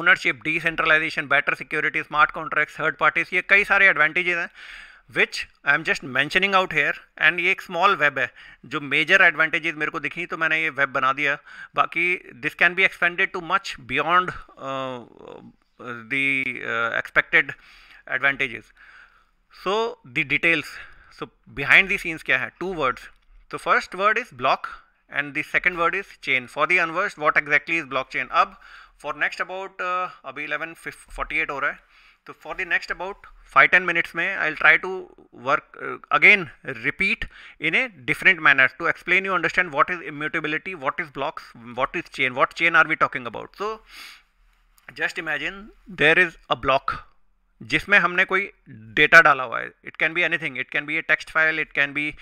ownership decentralization better security smart contract third parties ये कई सारे एडवांटेजेस हैं which I am just mentioning out here and ये एक स्मॉल वेब है जो मेजर एडवांटेजेज मेरे को दिखी तो मैंने ये वेब बना दिया बाकी this can be expanded to much beyond the expected advantages So the details. So behind the scenes kya hai? Two words. So first word is block and the second word is chain. For the unversed, what exactly is blockchain? Ab for next about uh, अभी 11:48 हो रहा है. So for the next about 5-10 minutes I I'll try to work uh, again repeat in a different manner to explain you understand what is immutability, what is blocks, what is chain, what chain are we talking about. So just imagine there is a block जिसमें हमने कोई data डाला हुआ है it can be anything it can be a text file it can be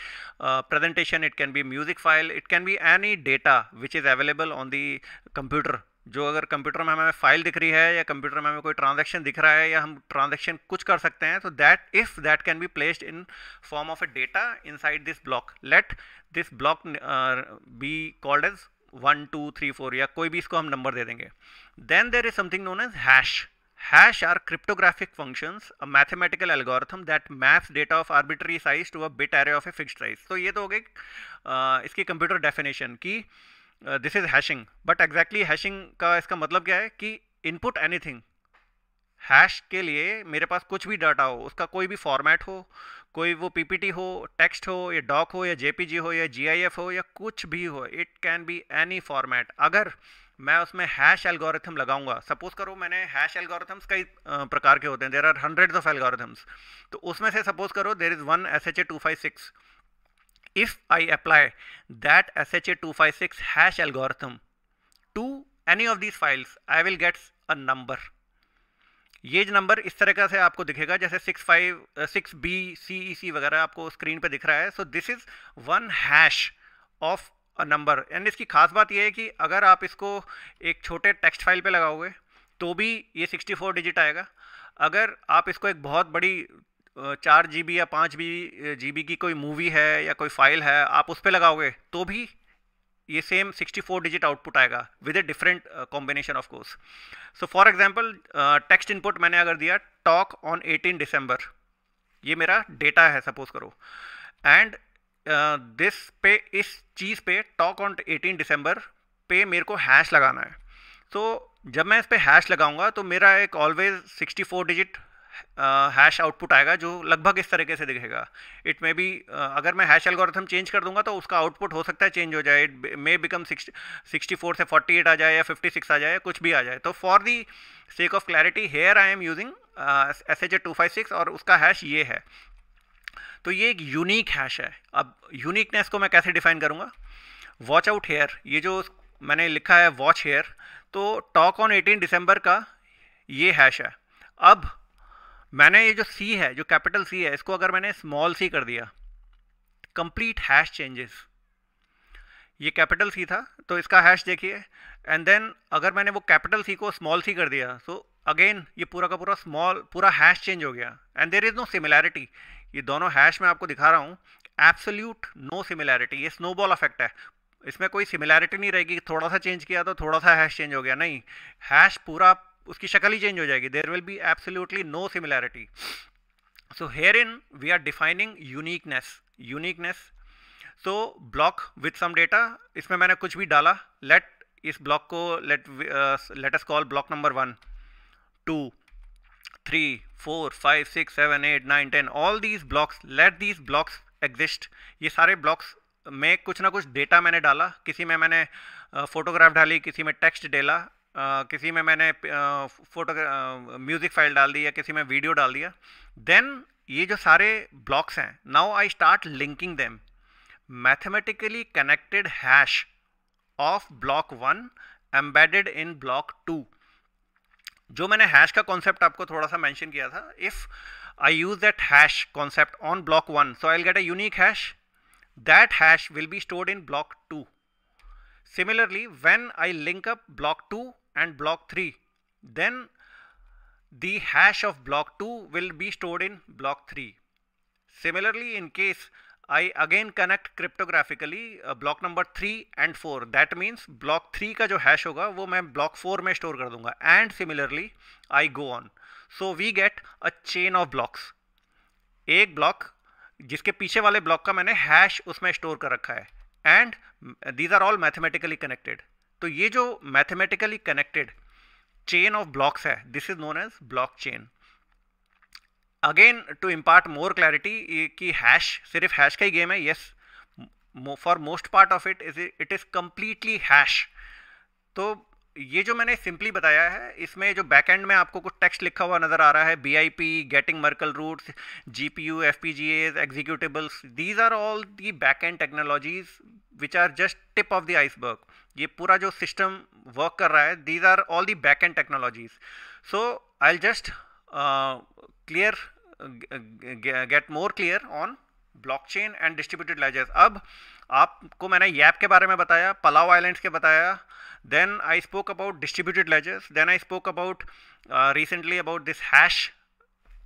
presentation it can be music file it can be any data which is available on the computer जो अगर computer में हमें file दिख रही है या computer में हमें कोई ट्रांजेक्शन दिख रहा है या हम ट्रांजेक्शन कुछ कर सकते हैं तो that if that can be placed in form of a data inside this block let this block be called as one two three four या कोई भी इसको हम नंबर दे देंगे then there is something known as hash hash are cryptographic functions, a mathematical algorithm that maps data of arbitrary size to a bit array of a fixed size. तो ये तो हो गई इसकी कंप्यूटर डेफिनेशन कि this is hashing but exactly hashing का इसका मतलब क्या है कि इनपुट एनीथिंग हैश के लिए मेरे पास कुछ भी डाटा हो उसका कोई भी फॉर्मेट हो कोई वो पीपीटी हो टेक्स्ट हो या डॉक हो या जेपीजी हो या जीआईएफ हो या कुछ भी हो it can be any format अगर मैं उसमें हैश एल्गोरिथम लगाऊंगा सपोज करो मैंने हैश एल्गोरिथम्स कई प्रकार के होते हैं there are hundreds of algorithms तो उसमें से सपोज करो there is one S H A two five six if I apply that S H A two five six hash algorithm to any of these files I will gets a number ये number इस तरह से आपको दिखेगा जैसे six five six B C E C वगैरह आपको screen पे दिख रहा है so this is one hash of number and इसकी खास बात यह है कि अगर आप इसको एक छोटे टेक्स्ट फाइल पे लगाओगे तो भी ये 64 डिजिट आएगा अगर आप इसको एक बहुत बड़ी चार जी या पाँच जी बी की कोई मूवी है या कोई फाइल है आप उस पर लगाओगे तो भी ये सेम 64 डिजिट आउटपुट आएगा with a different combination of course so for example text input मैंने अगर दिया टॉक ऑन 18 दिसंबर ये मेरा डेटा है सपोज करो एंड दिस पे इस चीज़ पे टॉक ऑन एटीन दिसंबर पे मेरे को हैश लगाना है तो जब मैं इस पर हैश लगाऊंगा तो मेरा एक ऑलवेज 64 डिजिट हैश आउटपुट आएगा जो लगभग इस तरीके से दिखेगा इट मे बी अगर मैं हैश एल्गोरिथम चेंज कर दूंगा तो उसका आउटपुट हो सकता है चेंज हो जाए it may become sixty four से फोर्टी एट आ जाए या फिफ्टी सिक्स आ जाए कुछ भी आ जाए तो for the sake of clarity here I am using S H A two five six और उसका हैश ये है तो ये एक यूनिक हैश है अब यूनिकनेस को मैं कैसे डिफाइन करूँगा वॉच आउट हेयर ये जो मैंने लिखा है वॉच हेयर तो टॉक ऑन एटीन दिसंबर का ये हैश है अब मैंने ये जो सी है जो कैपिटल सी है इसको अगर मैंने स्मॉल सी कर दिया कंप्लीट हैश चेंजेस ये कैपिटल सी था तो इसका हैश देखिए एंड देन अगर मैंने वो कैपिटल सी को स्मॉल सी कर दिया सो so अगेन ये पूरा का पूरा स्मॉल पूरा हैश चेंज हो गया and there is no similarity ये दोनों हैश में आपको दिखा रहा हूँ एब्सोल्यूट नो सिमिलैरिटी ये स्नोबॉल इफेक्ट है इसमें कोई सिमिलैरिटी नहीं रहेगी थोड़ा सा चेंज किया तो थोड़ा सा हैश चेंज हो गया नहीं हैश पूरा उसकी शक्ल ही चेंज हो जाएगी there will be absolutely no similarity so here in we are defining uniqueness uniqueness so block with some data इसमें मैंने कुछ भी डाला लेट इस ब्लॉक को let let's call block number one two 3, 4, 5, 6, 7, 8, 9, 10, all these blocks, let these blocks exist. ये सारे blocks में कुछ ना कुछ डेटा मैंने डाला किसी में मैंने फोटोग्राफ डाली किसी में टेक्स्ट डाला किसी में मैंने फोटो म्यूज़िक फाइल डाल दी या किसी में वीडियो डाल दिया देन ये जो सारे ब्लॉक्स हैं now I start linking them mathematically connected hash of block one embedded in block two जो मैंने हैश का कॉन्सेप्ट आपको थोड़ा सा मेंशन किया था if I use that hash concept on block one so I get a unique hash that hash will be stored in block two similarly when I link up block two and block three then the hash of block two will be stored in block three similarly in case I again connect cryptographically block number three and four that means block three का जो hash होगा वो मैं block four में store कर दूंगा and similarly I go on so we get a chain of blocks एक block जिसके पीछे वाले ब्लॉक का मैंने हैश उसमें स्टोर कर रखा है and these are all mathematically connected तो ये जो mathematically connected chain of blocks है this is known as block chain again to impart more clarity कि हैश सिर्फ हैश का ही गेम है yes for most part of it is it is completely hash तो ये जो मैंने सिंपली बताया है इसमें जो बैक एंड में आपको कुछ टेक्स्ट लिखा हुआ नज़र आ रहा है B I P getting Merkle roots G P U F P G as executables these are all the back end technologies which are just tip of the iceberg ये पूरा जो सिस्टम वर्क कर रहा है these are all the back end technologies so I just clear get more clear on blockchain and distributed ledgers अब आपको मैंने यैप के बारे में बताया पलाव आइलैंड्स के बताया then I spoke about distributed ledgers then I spoke about recently about this hash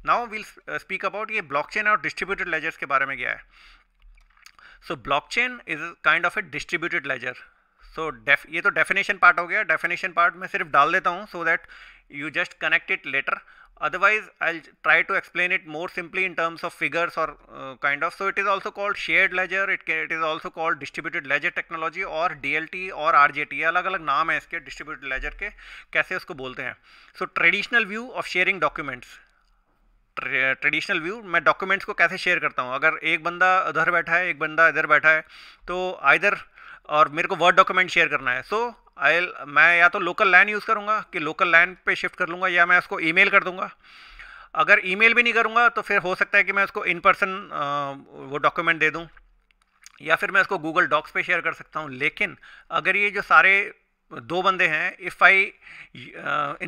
now will speak about ये ब्लॉकचेन और डिस्ट्रीब्यूटेड लेजर्स के बारे में गया है so blockchain is kind of a distributed ledger so ये तो डेफिनेशन पार्ट हो गया डेफिनेशन पार्ट में सिर्फ डाल देता हूँ so that you just connect it later otherwise i'll try to explain it more simply in terms of figures or uh, kind of so it is also called shared ledger it, can, it is also called distributed ledger technology or DLT or RJT alag alag naam hai iske distributed ledger ke kaise usko bolte hain so traditional view of sharing documents traditional view मैं documents को कैसे share करता हूँ अगर एक बंदा उधर बैठा है एक बंदा इधर बैठा है तो आइधर और मेरे को वर्ड डॉक्यूमेंट शेयर करना है सो आई मैं या तो लोकल लैन यूज़ करूँगा कि लोकल लैन पे शिफ्ट कर लूँगा या मैं उसको ईमेल कर दूँगा अगर ईमेल भी नहीं करूँगा तो फिर हो सकता है कि मैं उसको इन पर्सन वो डॉक्यूमेंट दे दूँ या फिर मैं उसको गूगल डॉक्स पे शेयर कर सकता हूँ लेकिन अगर ये जो सारे दो बंदे हैं if I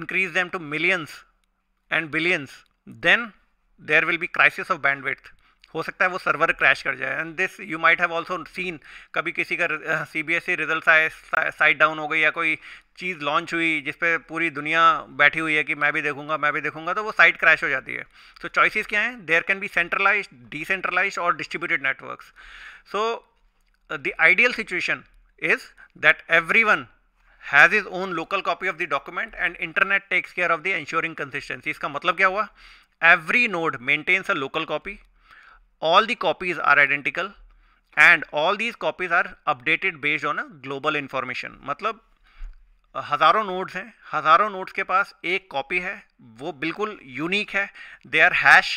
increase them to millions and billions then there will be crisis of bandwidth हो सकता है वो सर्वर क्रैश कर जाए and this you might have also seen कभी किसी का C B S E result आए साइट डाउन हो गई या कोई चीज़ लॉन्च हुई जिस पे पूरी दुनिया बैठी हुई है कि मैं भी देखूंगा मैं भी देखूंगा तो वो साइट क्रैश हो जाती है सो so, चॉइसिस क्या हैं there can be centralize decentralize और distributed network so the ideal situation is that everyone has is own local copy of the document and internet takes care of the ensuring consistency इसका मतलब क्या हुआ every node maintains a local copy all the copies are identical and all these copies are updated based on a global information मतलब हज़ारों nodes हैं हज़ारों nodes के पास एक कॉपी है वो बिल्कुल यूनिक है दे आर हैश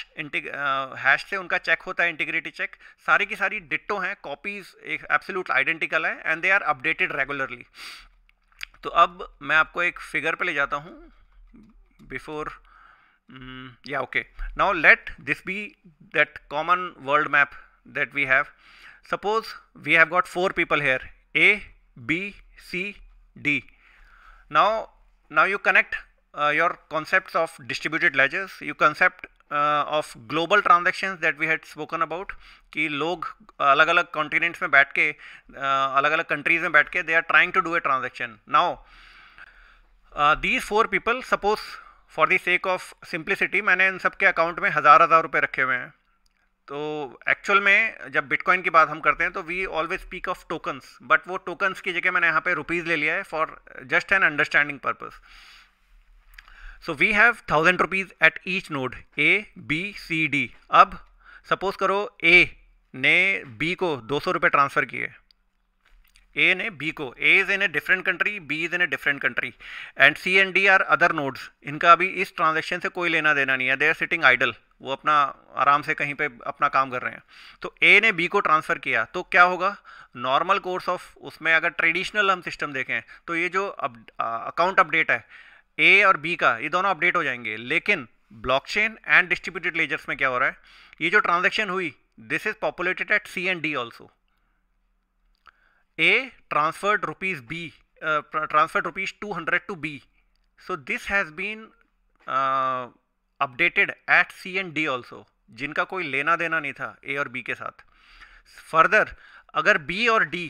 हैश से उनका चेक होता है इंटीग्रिटी चेक सारी की सारी डिट्टो हैं कॉपीज एक एब्सोल्यूट आइडेंटिकल है and they are updated regularly तो अब मैं आपको एक फिगर पे ले जाता हूँ before Mm, yeah, okay. Now let this be that common world map that we have. Suppose we have got four people here, A, B, C, D. Now, now you connect uh, your concepts of distributed ledgers, you concept uh, of global transactions that we had spoken about कि लोग अलग अलग continents में बैठ के अलग अलग countries में बैठ के they are trying to do a transaction now these four people suppose for the sake of simplicity मैंने इन सब के अकाउंट में हज़ार हज़ार रुपये रखे हुए हैं तो एक्चुअल में जब बिटकॉइन की बात हम करते हैं तो we always speak of tokens but वो टोकन्स की जगह मैंने यहाँ पे रुपीज़ ले लिया है for just an understanding purpose so we have thousand rupees at each node A B C D अब सपोज़ करो ए ने बी को दो सौ रुपये ट्रांसफ़र किए ए ने बी को A is in a different country B is in a different country and C and D are other nodes इनका अभी इस ट्रांजेक्शन से कोई लेना देना नहीं है दे आर सिटिंग आइडल वो अपना आराम से कहीं पे अपना काम कर रहे हैं तो ए ने बी को ट्रांसफ़र किया तो क्या होगा नॉर्मल कोर्स ऑफ उसमें अगर ट्रेडिशनल हम सिस्टम देखें तो ये जो अकाउंट अपडेट है ए और बी का ये दोनों अपडेट हो जाएंगे लेकिन ब्लॉकचेन एंड डिस्ट्रीब्यूटेड लेजर्स में क्या हो रहा है ये जो ट्रांजेक्शन हुई this is populated at C and D also A transferred rupees B uh, transferred rupees 200 to B. So this has been uh, updated at C and D also जिनका कोई लेना देना नहीं था A और B के साथ फर्दर अगर B और D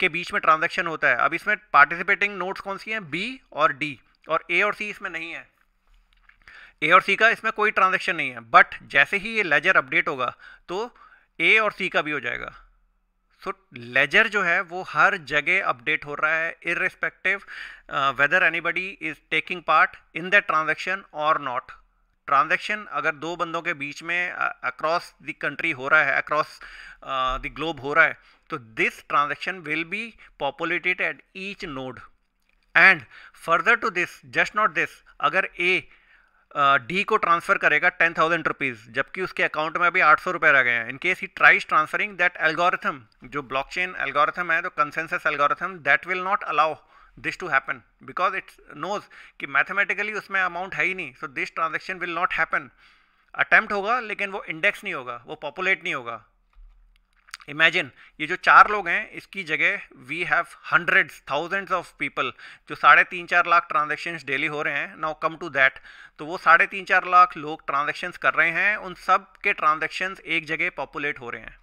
के बीच में ट्रांजेक्शन होता है अब इसमें पार्टिसिपेटिंग नोट्स कौन सी हैं B और D और A और C इसमें नहीं है ए और सी का इसमें कोई ट्रांजेक्शन नहीं है बट जैसे ही ये लेजर अपडेट होगा तो ए और सी का भी हो जाएगा सो लेजर जो है वो हर जगह अपडेट हो रहा है respective whether anybody is taking part in the transaction और नॉट ट्रांजेक्शन अगर दो बंदों के बीच में अक्रॉस द कंट्री हो रहा है अक्रॉस द ग्लोब हो रहा है तो this transaction will be populated at each node and further to this just not this अगर ए डी को ट्रांसफर करेगा टेन थाउजेंड रुपीज़ जबकि उसके अकाउंट में अभी आठ सौ रुपये रह गए हैं in case he tries transferring that algorithm जो ब्लॉक चेन एल्गोरिथम है तो consensus algorithm that will not allow this to happen because it's knows कि मैथमेटिकली उसमें अमाउंट है ही नहीं so this transaction will not happen attempt होगा लेकिन वो इंडेक्स नहीं होगा वो पॉपुलेट नहीं होगा इमेजिन ये जो चार लोग हैं इसकी जगह we have hundred thousands of people जो साढ़े तीन चार लाख ट्रांजेक्शन्स डेली हो रहे हैं नाउ कम टू दैट तो वो साढ़े तीन चार लाख लोग ट्रांजेक्शन्स कर रहे हैं उन सब के ट्रांजेक्शन्स एक जगह पॉपुलेट हो रहे हैं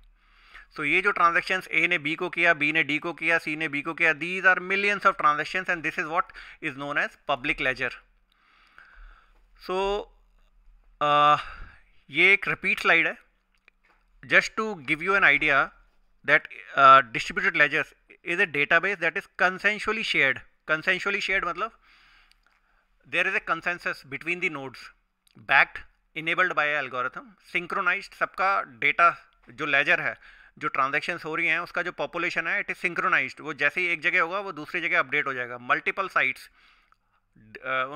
सो so, ये जो ट्रांजेक्शन्स ए ने बी को किया बी ने डी को किया सी ने बी को किया these are millions of transactions and this is what is known as public ledger so ये एक रिपीट स्लाइड है just to give you an idea that uh, distributed ledgers is a database that is consensually shared consensually shared matlab there is a consensus between the nodes backed enabled by algorithm synchronized sabka data jo ledger hai जो transaction हो रही हैं उसका जो population है it is synchronized वो जैसे ही एक जगह होगा वो दूसरी जगह अपडेट हो जाएगा मल्टीपल साइट्स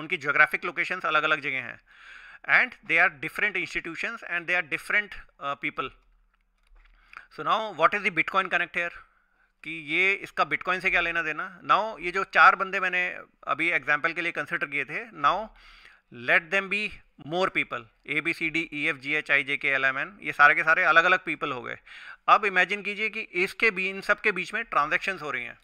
उनकी ज्योग्राफिक लोकेशंस अलग अलग जगह हैं and they are different institutions and they are different people so now what is the bitcoin connect here कि ये इसका बिटकॉइन से क्या लेना देना नाउ ये जो चार बंदे मैंने अभी एग्जाम्पल के लिए कंसिडर किए थे now let them be more people A B C D E F G H I J K L M N ये सारे के सारे अलग अलग पीपल हो गए अब इमेजिन कीजिए कि इसके भी इन सब के बीच में ट्रांजेक्शन्स हो रही हैं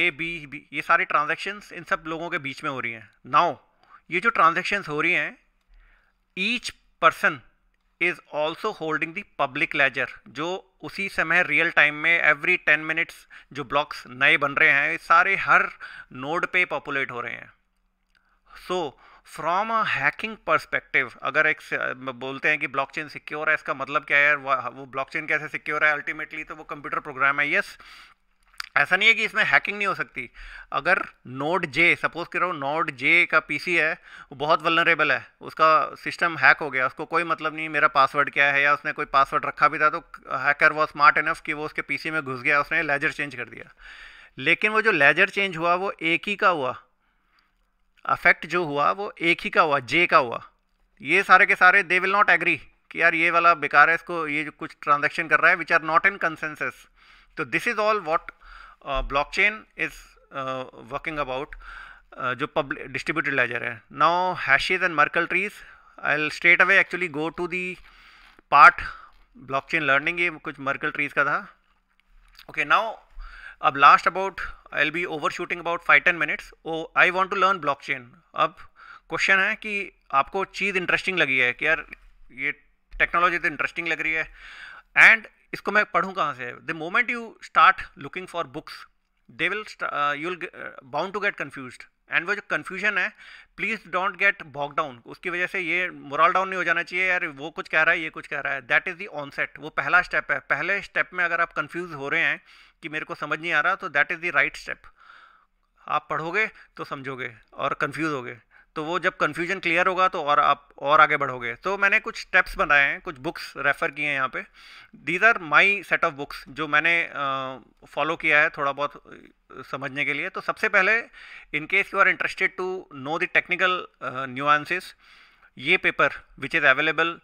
ए बी बी ये सारी ट्रांजेक्शन्स इन सब लोगों के बीच में हो रही हैं नाउ ये जो ट्रांजेक्शन्स हो रही हैं each person is also holding the public ledger जो उसी समय रियल टाइम में एवरी टेन मिनट्स जो ब्लॉक्स नए बन रहे हैं सारे हर नोड पे पॉपुलेट हो रहे हैं so from a hacking perspective अगर एक बोलते हैं कि ब्लॉकचेन सिक्योर है इसका मतलब क्या है वो ब्लॉकचेन कैसे सिक्योर है अल्टीमेटली तो वो कंप्यूटर प्रोग्राम है यस ऐसा नहीं है कि इसमें हैकिंग नहीं हो सकती अगर नोड जे सपोज करो नोड जे का पीसी है वो बहुत वलनरेबल है उसका सिस्टम हैक हो गया उसको कोई मतलब नहीं मेरा पासवर्ड क्या है या उसने कोई पासवर्ड रखा भी था तो हैकर वो स्मार्ट इनफ कि वो उसके पीसी में घुस गया उसने लेजर चेंज कर दिया लेकिन वो जो लेजर चेंज हुआ वो एक ही का हुआ अफेक्ट जो हुआ वो एक ही का हुआ जे का हुआ ये सारे के सारे दे विल नॉट एग्री कि यार ये वाला बेकार है इसको ये जो कुछ ट्रांजेक्शन कर रहा है which are not in consensus तो this is all what blockchain is working about जो पब्लिक डिस्ट्रीब्यूटेड लेजर है now hashes and Merkle trees I'll straight away actually go to the part blockchain learning ये कुछ Merkle trees का था okay now अब last about I'll be overshooting about five ten minutes oh I want to learn blockchain अब question है कि आपको चीज़ interesting लगी है कि यार ये टेक्नोलॉजी तो इंटरेस्टिंग लग रही है एंड इसको मैं पढ़ूँ कहाँ से the moment you start looking for books they will you'll bound to get confuse and वो जो कन्फ्यूजन है please don't get bog down उसकी वजह से ये मोरल डाउन नहीं हो जाना चाहिए यार वो कुछ कह रहा है ये कुछ कह रहा है दैट इज़ दी ऑनसेट वो पहला स्टेप है पहले स्टेप में अगर आप कन्फ्यूज़ हो रहे हैं कि मेरे को समझ नहीं आ रहा तो that is the right step आप पढ़ोगे तो समझोगे और कन्फ्यूज़ होगे तो वो जब कन्फ्यूजन क्लियर होगा तो और आप और आगे बढ़ोगे तो मैंने कुछ स्टेप्स बनाए हैं कुछ बुक्स रेफ़र किए हैं यहाँ पे these are my set of books जो मैंने फॉलो किया है थोड़ा बहुत समझने के लिए तो सबसे पहले in case you are interested to know the technical nuances ये paper which is available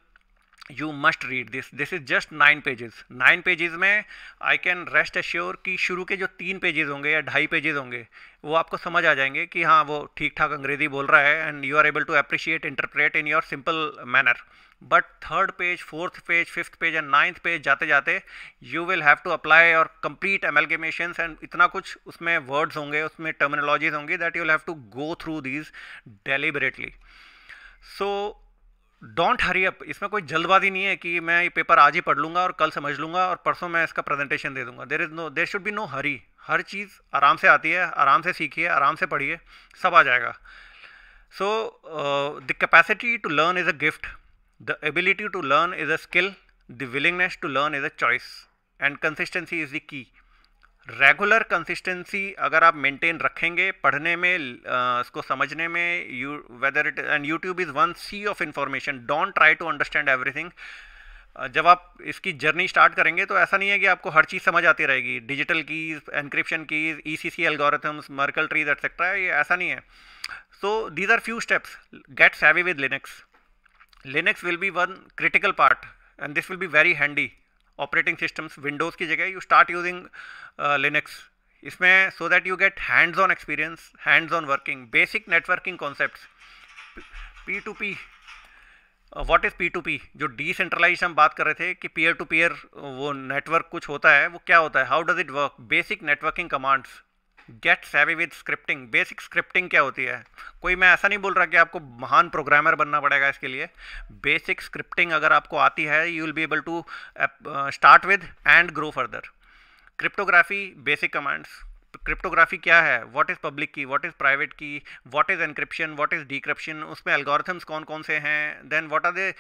you must read this this is just nine pages nine pages में आई कैन रेस्ट अश्योर कि शुरू के जो तीन पेजेस होंगे या ढाई पेजेस होंगे वो आपको समझ आ जाएंगे कि हाँ वो ठीक ठाक अंग्रेजी बोल रहा है and you are able to appreciate interpret in your simple manner but third page fourth page fifth page and ninth page जाते जाते you will have to apply और कंप्लीट एमेलगेमेशन एंड इतना कुछ उसमें वर्ड्स होंगे उसमें टर्मिनोलॉजीज होंगी that you will have to go through these deliberately so don't hurry up इसमें कोई जल्दबाजी नहीं है कि मैं ये पेपर आज ही पढ़ लूंगा और कल समझ लूँगा और परसों मैं इसका प्रेजेंटेशन दे दूंगा there is no there should be no hurry हर चीज़ आराम से आती है आराम से सीखिए आराम से पढ़िए सब आ जाएगा so the capacity to learn is a gift the ability to learn is a skill the willingness to learn is a choice and consistency is the key regular consistency अगर आप मेंटेन रखेंगे पढ़ने में आ, इसको समझने में you whether it and YouTube is one sea of information don't try to understand everything जब आप इसकी जर्नी स्टार्ट करेंगे तो ऐसा नहीं है कि आपको हर चीज़ समझ आती रहेगी digital keys encryption keys E C C algorithms Merkle trees etcetera ये ऐसा नहीं है so these are few steps get savvy with Linux Linux will be one critical part and this will be very handy operating systems Windows की जगह you start using Linux इसमें so that you get hands on experience hands on working basic networking concept P to P what is P to P जो decentralize हम बात कर रहे थे कि पीयर टू पीयर वो नेटवर्क कुछ होता है वो क्या होता है how does it work basic networking commands get heavy with scripting basic scripting क्या होती है कोई मैं ऐसा नहीं बोल रहा कि आपको महान प्रोग्रामर बनना पड़ेगा इसके लिए बेसिक स्क्रिप्टिंग अगर आपको आती है you will be able to start with and grow further cryptography basic commands cryptography क्या है what is public key what is private key what is encryption what is decryption उसमें एल्गोरिथम्स कौन कौन से हैं then what are the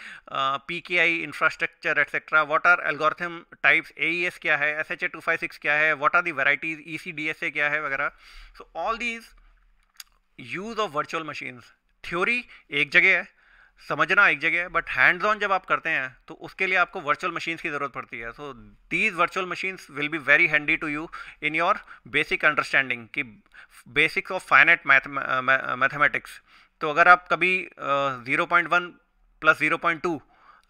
P K I infrastructure etcetera what are algorithm types A E S क्या है S H A two five six क्या है what are the varieties E C D S A क्या है वगैरह so all these use of virtual machines theory एक जगह है समझना एक जगह है बट हैंड्स ऑन जब आप करते हैं तो उसके लिए आपको वर्चुअल मशीन्स की ज़रूरत पड़ती है so these virtual machines will be very handy to you in your basic understanding कि बेसिक्स ऑफ फाइनेट मैथमेटिक्स तो अगर आप कभी zero point one plus zero point two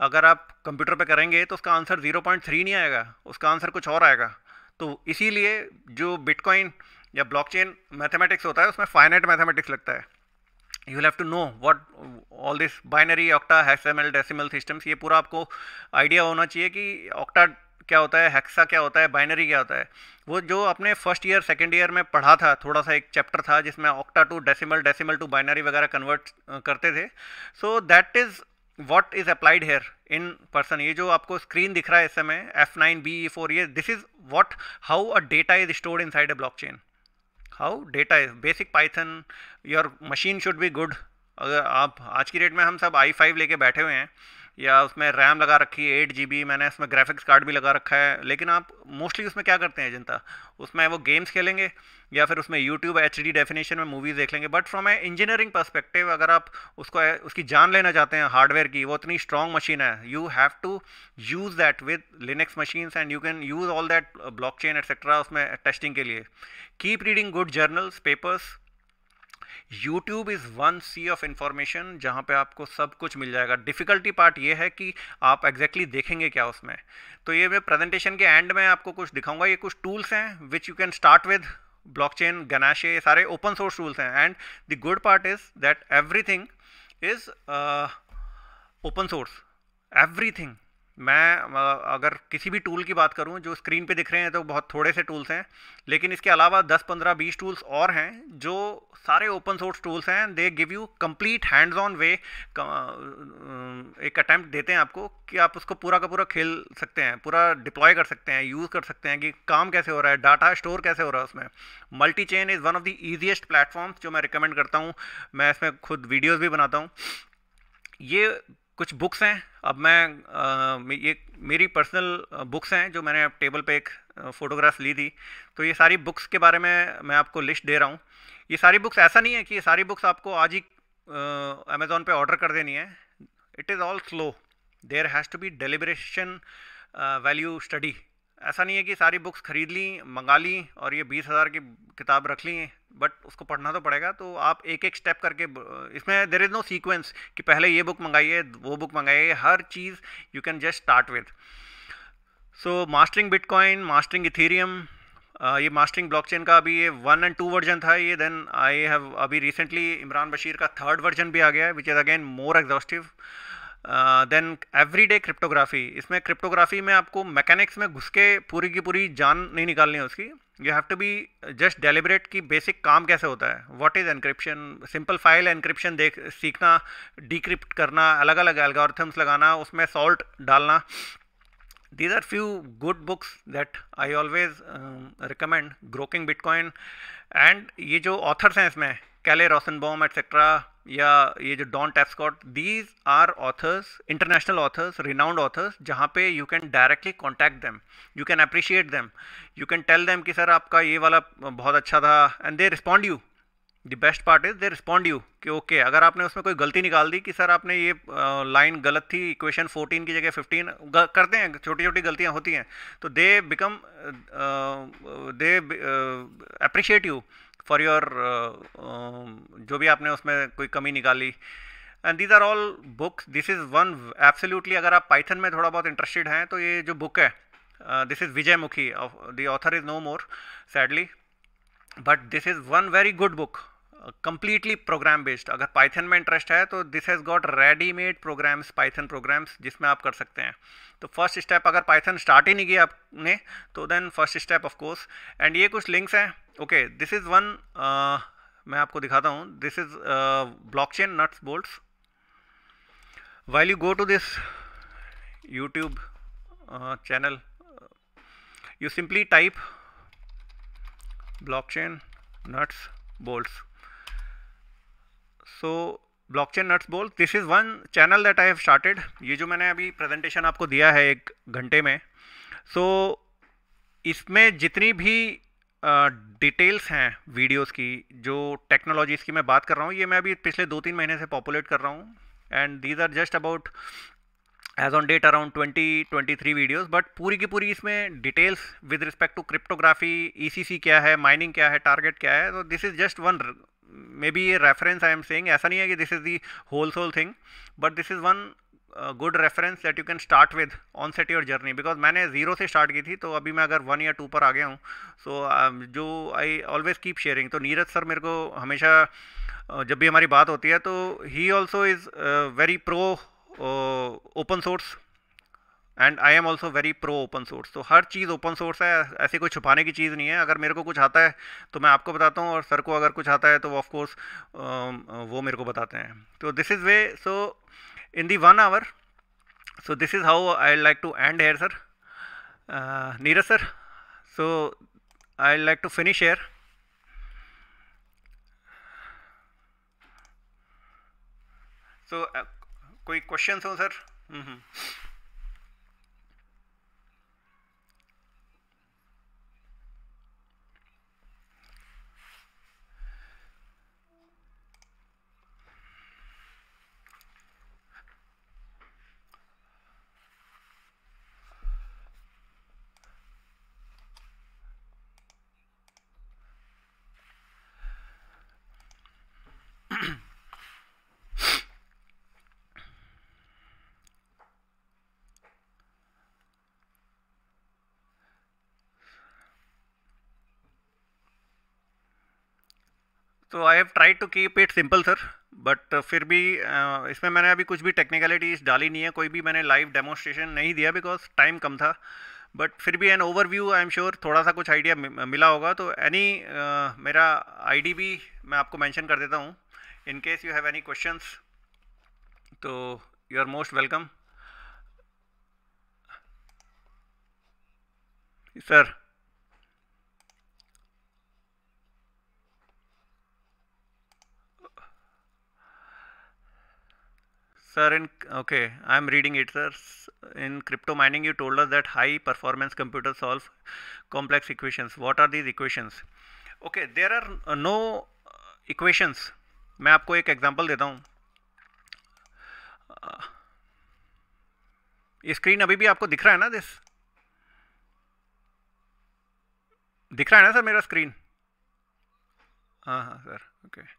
अगर आप कंप्यूटर पे करेंगे तो उसका आंसर ज़ीरो पॉइंट थ्री नहीं आएगा उसका आंसर कुछ और आएगा तो इसीलिए जो बिटकॉइन या ब्लॉकचेन मैथमेटिक्स होता है उसमें फाइनेट मैथमेटिक्स लगता है you have to know what all this binary octa hexadecimal decimal systems ये पूरा आपको आइडिया होना चाहिए कि ऑक्टा क्या होता है हेक्सा क्या होता है बाइनरी क्या होता है वो जो अपने फर्स्ट ईयर सेकेंड ईयर में पढ़ा था थोड़ा सा एक चैप्टर था जिसमें octa to decimal decimal to binary वगैरह कन्वर्ट करते थे so that is what is applied here in person ये जो आपको स्क्रीन दिख रहा है इस समय एफ नाइन बी फोर ये this is what how a data is stored inside a blockchain how data basic Python your machine should be good अगर आप आज की डेट में हम सब आई फाइव लेके बैठे हुए हैं या उसमें रैम लगा रखी है एट जी मैंने उसमें ग्राफिक्स कार्ड भी लगा रखा है लेकिन आप मोस्टली उसमें क्या करते हैं जनता उसमें वो गेम्स खेलेंगे या फिर उसमें यूट्यूब एच डेफिनेशन में मूवीज़ देख लेंगे but from a engineering perspective अगर आप उसको उसकी जान लेना चाहते हैं हार्डवेयर की वो इतनी स्ट्रॉन्ग मशीन है you have to use that with Linux machines and you can use all that blockchain etcetera उसमें टेस्टिंग के लिए keep reading good journals papers YouTube is one sea of information जहाँ पे आपको सब कुछ मिल जाएगा डिफ़िकल्टी पार्ट ये है कि आप एग्जैक्टली exactly देखेंगे क्या उसमें तो ये मैं प्रेजेंटेशन के एंड में आपको कुछ दिखाऊंगा ये कुछ टूल्स हैं which you can start with blockchain Ganache ये सारे ओपन सोर्स टूल्स हैं and the good part is that everything is open source everything मैं अगर किसी भी टूल की बात करूं जो स्क्रीन पे दिख रहे हैं तो बहुत थोड़े से टूल्स हैं लेकिन इसके अलावा 10 15 20 टूल्स और हैं जो सारे ओपन सोर्स टूल्स हैं they give you complete hands on way एक अटैम्प्ट देते हैं आपको कि आप उसको पूरा का पूरा खेल सकते हैं पूरा डिप्लॉय कर सकते हैं यूज़ कर सकते हैं कि काम कैसे हो रहा है डाटा स्टोर कैसे हो रहा है उसमें MultiChain is one of the easiest platforms जो मैं रिकमेंड करता हूँ मैं इसमें खुद वीडियोज़ भी बनाता हूँ ये कुछ बुक्स हैं अब मैं ये मेरी पर्सनल बुक्स हैं जो मैंने टेबल पे एक फ़ोटोग्राफ ली थी तो ये सारी बुक्स के बारे में मैं आपको लिस्ट दे रहा हूँ ये सारी बुक्स ऐसा नहीं है कि ये सारी बुक्स आपको आज ही अमेज़ोन पे ऑर्डर कर देनी है it is all slow there has to be deliberation value study ऐसा नहीं है कि सारी बुक्स खरीद ली मंगा ली और ये बीस हज़ार की किताब रख ली बट उसको पढ़ना तो पड़ेगा तो आप एक एक स्टेप करके इसमें देर इज़ नो सीक्वेंस कि पहले ये बुक मंगाइए वो बुक मंगाइए हर चीज़ you can just start with so mastering bitcoin mastering Ethereum ये मास्टरिंग ब्लॉकचेन का अभी ये वन एंड टू वर्जन था ये देन आई हैव अभी रिसेंटली इमरान बशीर का थर्ड वर्जन भी आ गया है which is again more exhaustive than everyday cryptography इसमें क्रिप्टोग्राफी में आपको मैकेनिक्स में घुस के पूरी की पूरी जान नहीं निकालनी है उसकी you have to be just deliberate कि बेसिक काम कैसे होता है what is encryption simple file encryption देख सीखना डिक्रिप्ट करना अलग अलग एल्गोरिथम्स लगाना उसमें सॉल्ट डालना these are few good books that I always recommend grokking bitcoin and ये जो ऑथर्स हैं इसमें कैले बॉम एट्सेट्रा या ये जो Don Tapscott these are authors international authors renowned authors जहाँ पे you can directly contact them you can appreciate them you can tell them कि सर आपका ये वाला बहुत अच्छा था and they respond you the best part is they respond you कि ओके okay, अगर आपने उसमें कोई गलती निकाल दी कि सर आपने ये लाइन uh, गलत थी इक्वेशन 14 की जगह 15 करते हैं छोटी छोटी गलतियां होती हैं तो they become they appreciate you for your uh, um, जो भी आपने उसमें कोई कमी निकाली and these are all books this is one absolutely अगर आप पाइथन में थोड़ा बहुत इंटरेस्टेड हैं तो ये जो बुक है this is Vijay Mukhi the author is no more sadly but this is one very good book completely program based अगर पाइथन में इंटरेस्ट है तो this has got readymade programs Python programs जिसमें आप कर सकते हैं तो फर्स्ट स्टेप अगर पाइथन स्टार्ट ही नहीं किया आपने तो then first step of course and ये कुछ लिंक्स हैं ओके दिस इज़ वन मैं आपको दिखाता हूँ this is block chain nuts bolts while you go to this YouTube channel you simply type block chain nuts bolts so block chain nuts bolt this is one channel that I have started ये जो मैंने अभी presentation आपको दिया है एक घंटे में सो so, इसमें जितनी भी डिटेल्स uh, हैं वीडियोस की जो टेक्नोलॉजीज़ की मैं बात कर रहा हूँ ये मैं अभी पिछले दो तीन महीने से पॉपुलेट कर रहा हूँ and these are just about as on date around twenty twenty three videos but पूरी की पूरी इसमें details with respect to cryptography E C C क्या है माइनिंग क्या है टारगेट क्या है तो this is just one maybe ये रेफरेंस आई एम सेंग ऐसा नहीं है कि this is the whole sole thing but this is one good reference that you can start with on set your journey because मैंने zero से start की थी तो अभी मैं अगर वन या टू पर आ गया हूँ सो so, uh, जो आई ऑलवेज कीप शेयरिंग तो नीरज सर मेरे को हमेशा uh, जब भी हमारी बात होती है तो he also is very pro open source and I am also very pro open source तो हर चीज़ ओपन सोर्स है ऐसी कोई छुपाने की चीज़ नहीं है अगर मेरे को कुछ आता है तो मैं आपको बताता हूँ और सर को अगर कुछ आता है तो वो ऑफकोर्स वो मेरे को बताते हैं तो this is way so in the one hour so this is how I like to end here sir Neeraj sir so I like to finish here so कोई क्वेश्चन हो sir mm -hmm. So I have try to keep it simple sir but फिर भी uh, इसमें मैंने अभी कुछ भी technicalities डाली नहीं है कोई भी मैंने लाइव डेमोस्ट्रेशन नहीं दिया बिकॉज टाइम कम था बट फिर भी an overview I am sure थोड़ा सा कुछ आइडिया मिला होगा तो एनी uh, मेरा आईडी भी मैं आपको मेंशन कर देता हूँ in case you have any questions तो you are most welcome sir Sir, in, okay, I'm reading it, sir. In crypto mining, you told us that high performance computers solve complex equations. What are these equations? Okay, there are no equations. मैं आपको एक example देता हूँ screen अभी भी आपको दिख रहा है ना दिस दिख रहा है ना सर मेरा स्क्रीन हाँ हाँ सर ओके okay.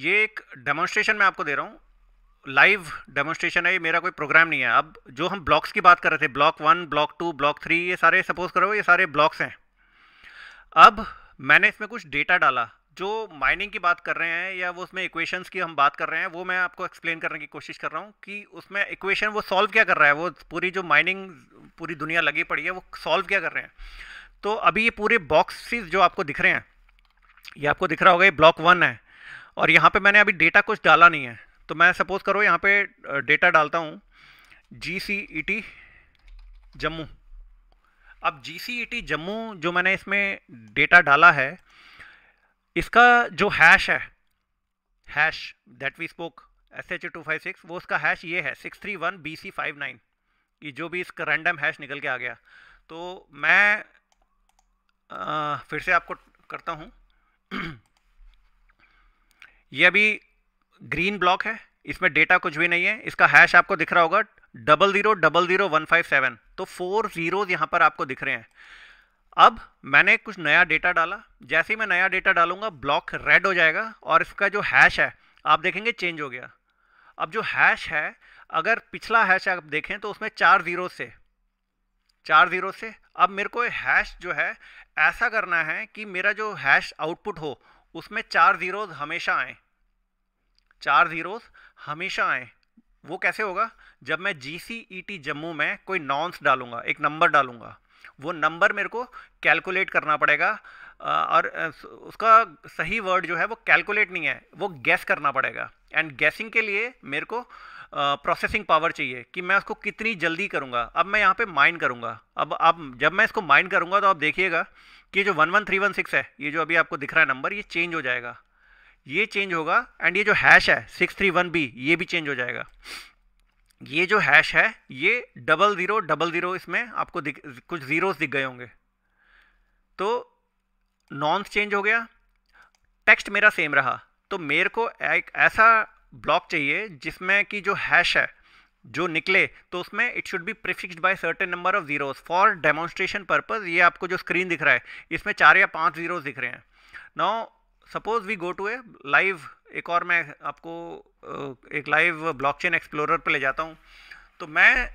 ये एक डेमोन्स्ट्रेशन मैं आपको दे रहा हूँ लाइव डेमोन्स्ट्रेशन है ये मेरा कोई प्रोग्राम नहीं है अब जो हम ब्लॉक्स की बात कर रहे थे block one block two block three ये सारे सपोज करो ये सारे ब्लॉक्स हैं अब मैंने इसमें कुछ डेटा डाला जो माइनिंग की बात कर रहे हैं या वो उसमें इक्वेशंस की हम बात कर रहे हैं वो मैं आपको एक्सप्लेन करने की कोशिश कर रहा हूँ कि उसमें इक्वेशन वो सॉल्व क्या कर रहा है वो पूरी जो माइनिंग पूरी दुनिया लगी पड़ी है वो सॉल्व क्या कर रहे हैं तो अभी ये पूरे बॉक्सेस जो आपको दिख रहे हैं ये आपको दिख रहा होगा ये ब्लॉक वन है और यहाँ पे मैंने अभी डेटा कुछ डाला नहीं है तो मैं सपोज़ करो यहाँ पे डेटा डालता हूँ जी सी ई टी जम्मू अब जी सी ई टी जम्मू जो मैंने इसमें डेटा डाला है इसका जो हैश है hash that we spoke S H two five six वो उसका हैश ये है six three one B C five nine ये जो भी इसका रैंडम हैश निकल के आ गया तो मैं आ, फिर से आपको करता हूँ <clears throat> ये अभी ग्रीन ब्लॉक है इसमें डेटा कुछ भी नहीं है इसका हैश आपको दिख रहा होगा double zero double zero one five seven तो फोर ज़ीरोज़ यहाँ पर आपको दिख रहे हैं अब मैंने कुछ नया डेटा डाला जैसे ही मैं नया डेटा डालूंगा ब्लॉक रेड हो जाएगा और इसका जो हैश है आप देखेंगे चेंज हो गया अब जो हैश है अगर पिछला हैश आप देखें तो उसमें चार ज़ीरो से चार ज़ीरो से अब मेरे को हैश जो है ऐसा करना है कि मेरा जो हैश आउटपुट हो उसमें चार ज़ीरोज हमेशा आए चार ज़ीरोज हमेशा आए वो कैसे होगा जब मैं जी सी ई टी जम्मू में कोई नॉन्स डालूंगा एक नंबर डालूंगा वो नंबर मेरे को कैलकुलेट करना पड़ेगा और उसका सही वर्ड जो है वो कैलकुलेट नहीं है वो गैस करना पड़ेगा एंड गैसिंग के लिए मेरे को प्रोसेसिंग पावर चाहिए कि मैं उसको कितनी जल्दी करूँगा अब मैं यहाँ पे माइंड करूँगा अब आप जब मैं इसको माइंड करूँगा तो आप देखिएगा कि जो one one three one six है ये जो अभी आपको दिख रहा है नंबर ये चेंज हो जाएगा ये चेंज होगा एंड ये जो हैश है सिक्स थ्री वन बी ये भी चेंज हो जाएगा ये जो हैश है ये डबल ज़ीरो डबल ज़ीरो इसमें आपको दिख कुछ ज़ीरोस दिख गए होंगे तो नॉन्स चेंज हो गया टेक्स्ट मेरा सेम रहा तो मेरे को एक ऐसा ब्लॉक चाहिए जिसमें कि जो हैश है जो निकले तो उसमें it should be prefixed by certain number of zeros for demonstration purpose ये आपको जो स्क्रीन दिख रहा है इसमें चार या पांच जीरोस दिख रहे हैं now suppose we go to a live एक और मैं आपको एक लाइव ब्लॉकचेन एक्सप्लोरर पे ले जाता हूँ तो मैं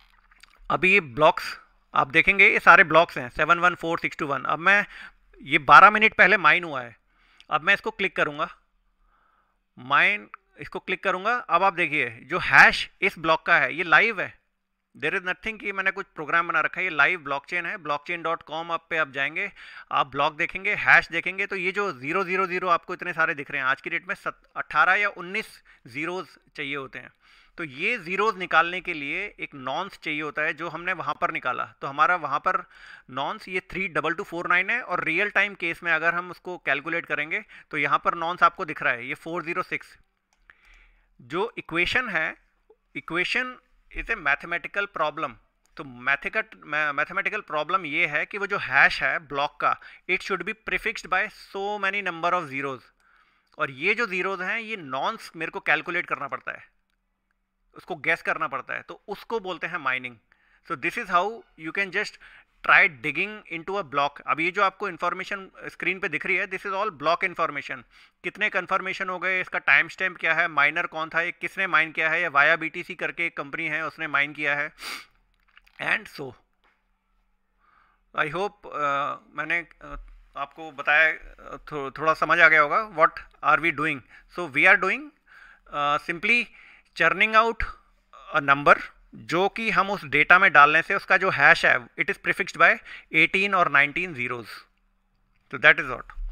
<clears throat> अभी ये ब्लॉक्स आप देखेंगे ये सारे ब्लॉक्स हैं seven one four six two one अब मैं ये बारह मिनट पहले माइन हुआ है अब मैं इसको क्लिक करूँगा माइन इसको क्लिक करूंगा अब आप देखिए जो हैश इस ब्लॉक का है ये लाइव है देर इज़ नथिंग कि मैंने कुछ प्रोग्राम बना रखा है ये लाइव ब्लॉकचेन है ब्लॉकचेन डॉट कॉम आप पे आप जाएंगे आप ब्लॉक देखेंगे हैश देखेंगे तो ये जो जीरो जीरो जीरो आपको इतने सारे दिख रहे हैं आज की डेट में सत अट्ठारह या उन्नीस जीरोज चाहिए होते हैं तो ये ज़ीरोज़ निकालने के लिए एक नॉन्स चाहिए होता है जो हमने वहाँ पर निकाला तो हमारा वहाँ पर नॉन्स ये three double two four nine है और रियल टाइम केस में अगर हम उसको कैलकुलेट करेंगे तो यहाँ पर नॉन्स आपको दिख रहा है ये फोर ज़ीरो सिक्स जो इक्वेशन है equation is a mathematical problem तो मैथिकट मैथमेटिकल प्रॉब्लम ये है कि वो जो हैश है ब्लॉक का it should be prefixed by so many number of zeros और ये जो ज़ीरोज़ हैं ये नॉन्स मेरे को कैलकुलेट करना पड़ता है उसको गैस करना पड़ता है तो उसको बोलते हैं mining so this is how you can just try digging into a block अब ये जो आपको इन्फॉर्मेशन स्क्रीन पे दिख रही है this is all block information कितने कन्फर्मेशन हो गए इसका टाइम स्टैम्प क्या है माइनर कौन था ये किसने माइन किया है या वाया बीटीसी करके एक कंपनी है उसने माइन किया है एंड सो आई होप मैंने uh, आपको बताया uh, थो, थोड़ा समझ आ गया होगा what are we doing so we are doing simply churning out number जो कि हम उस डेटा में डालने से उसका जो हैश है इट इज़ प्रिफिक्स्ड बाय 18 और 19 जीरोज़ तो दैट इज़ वॉट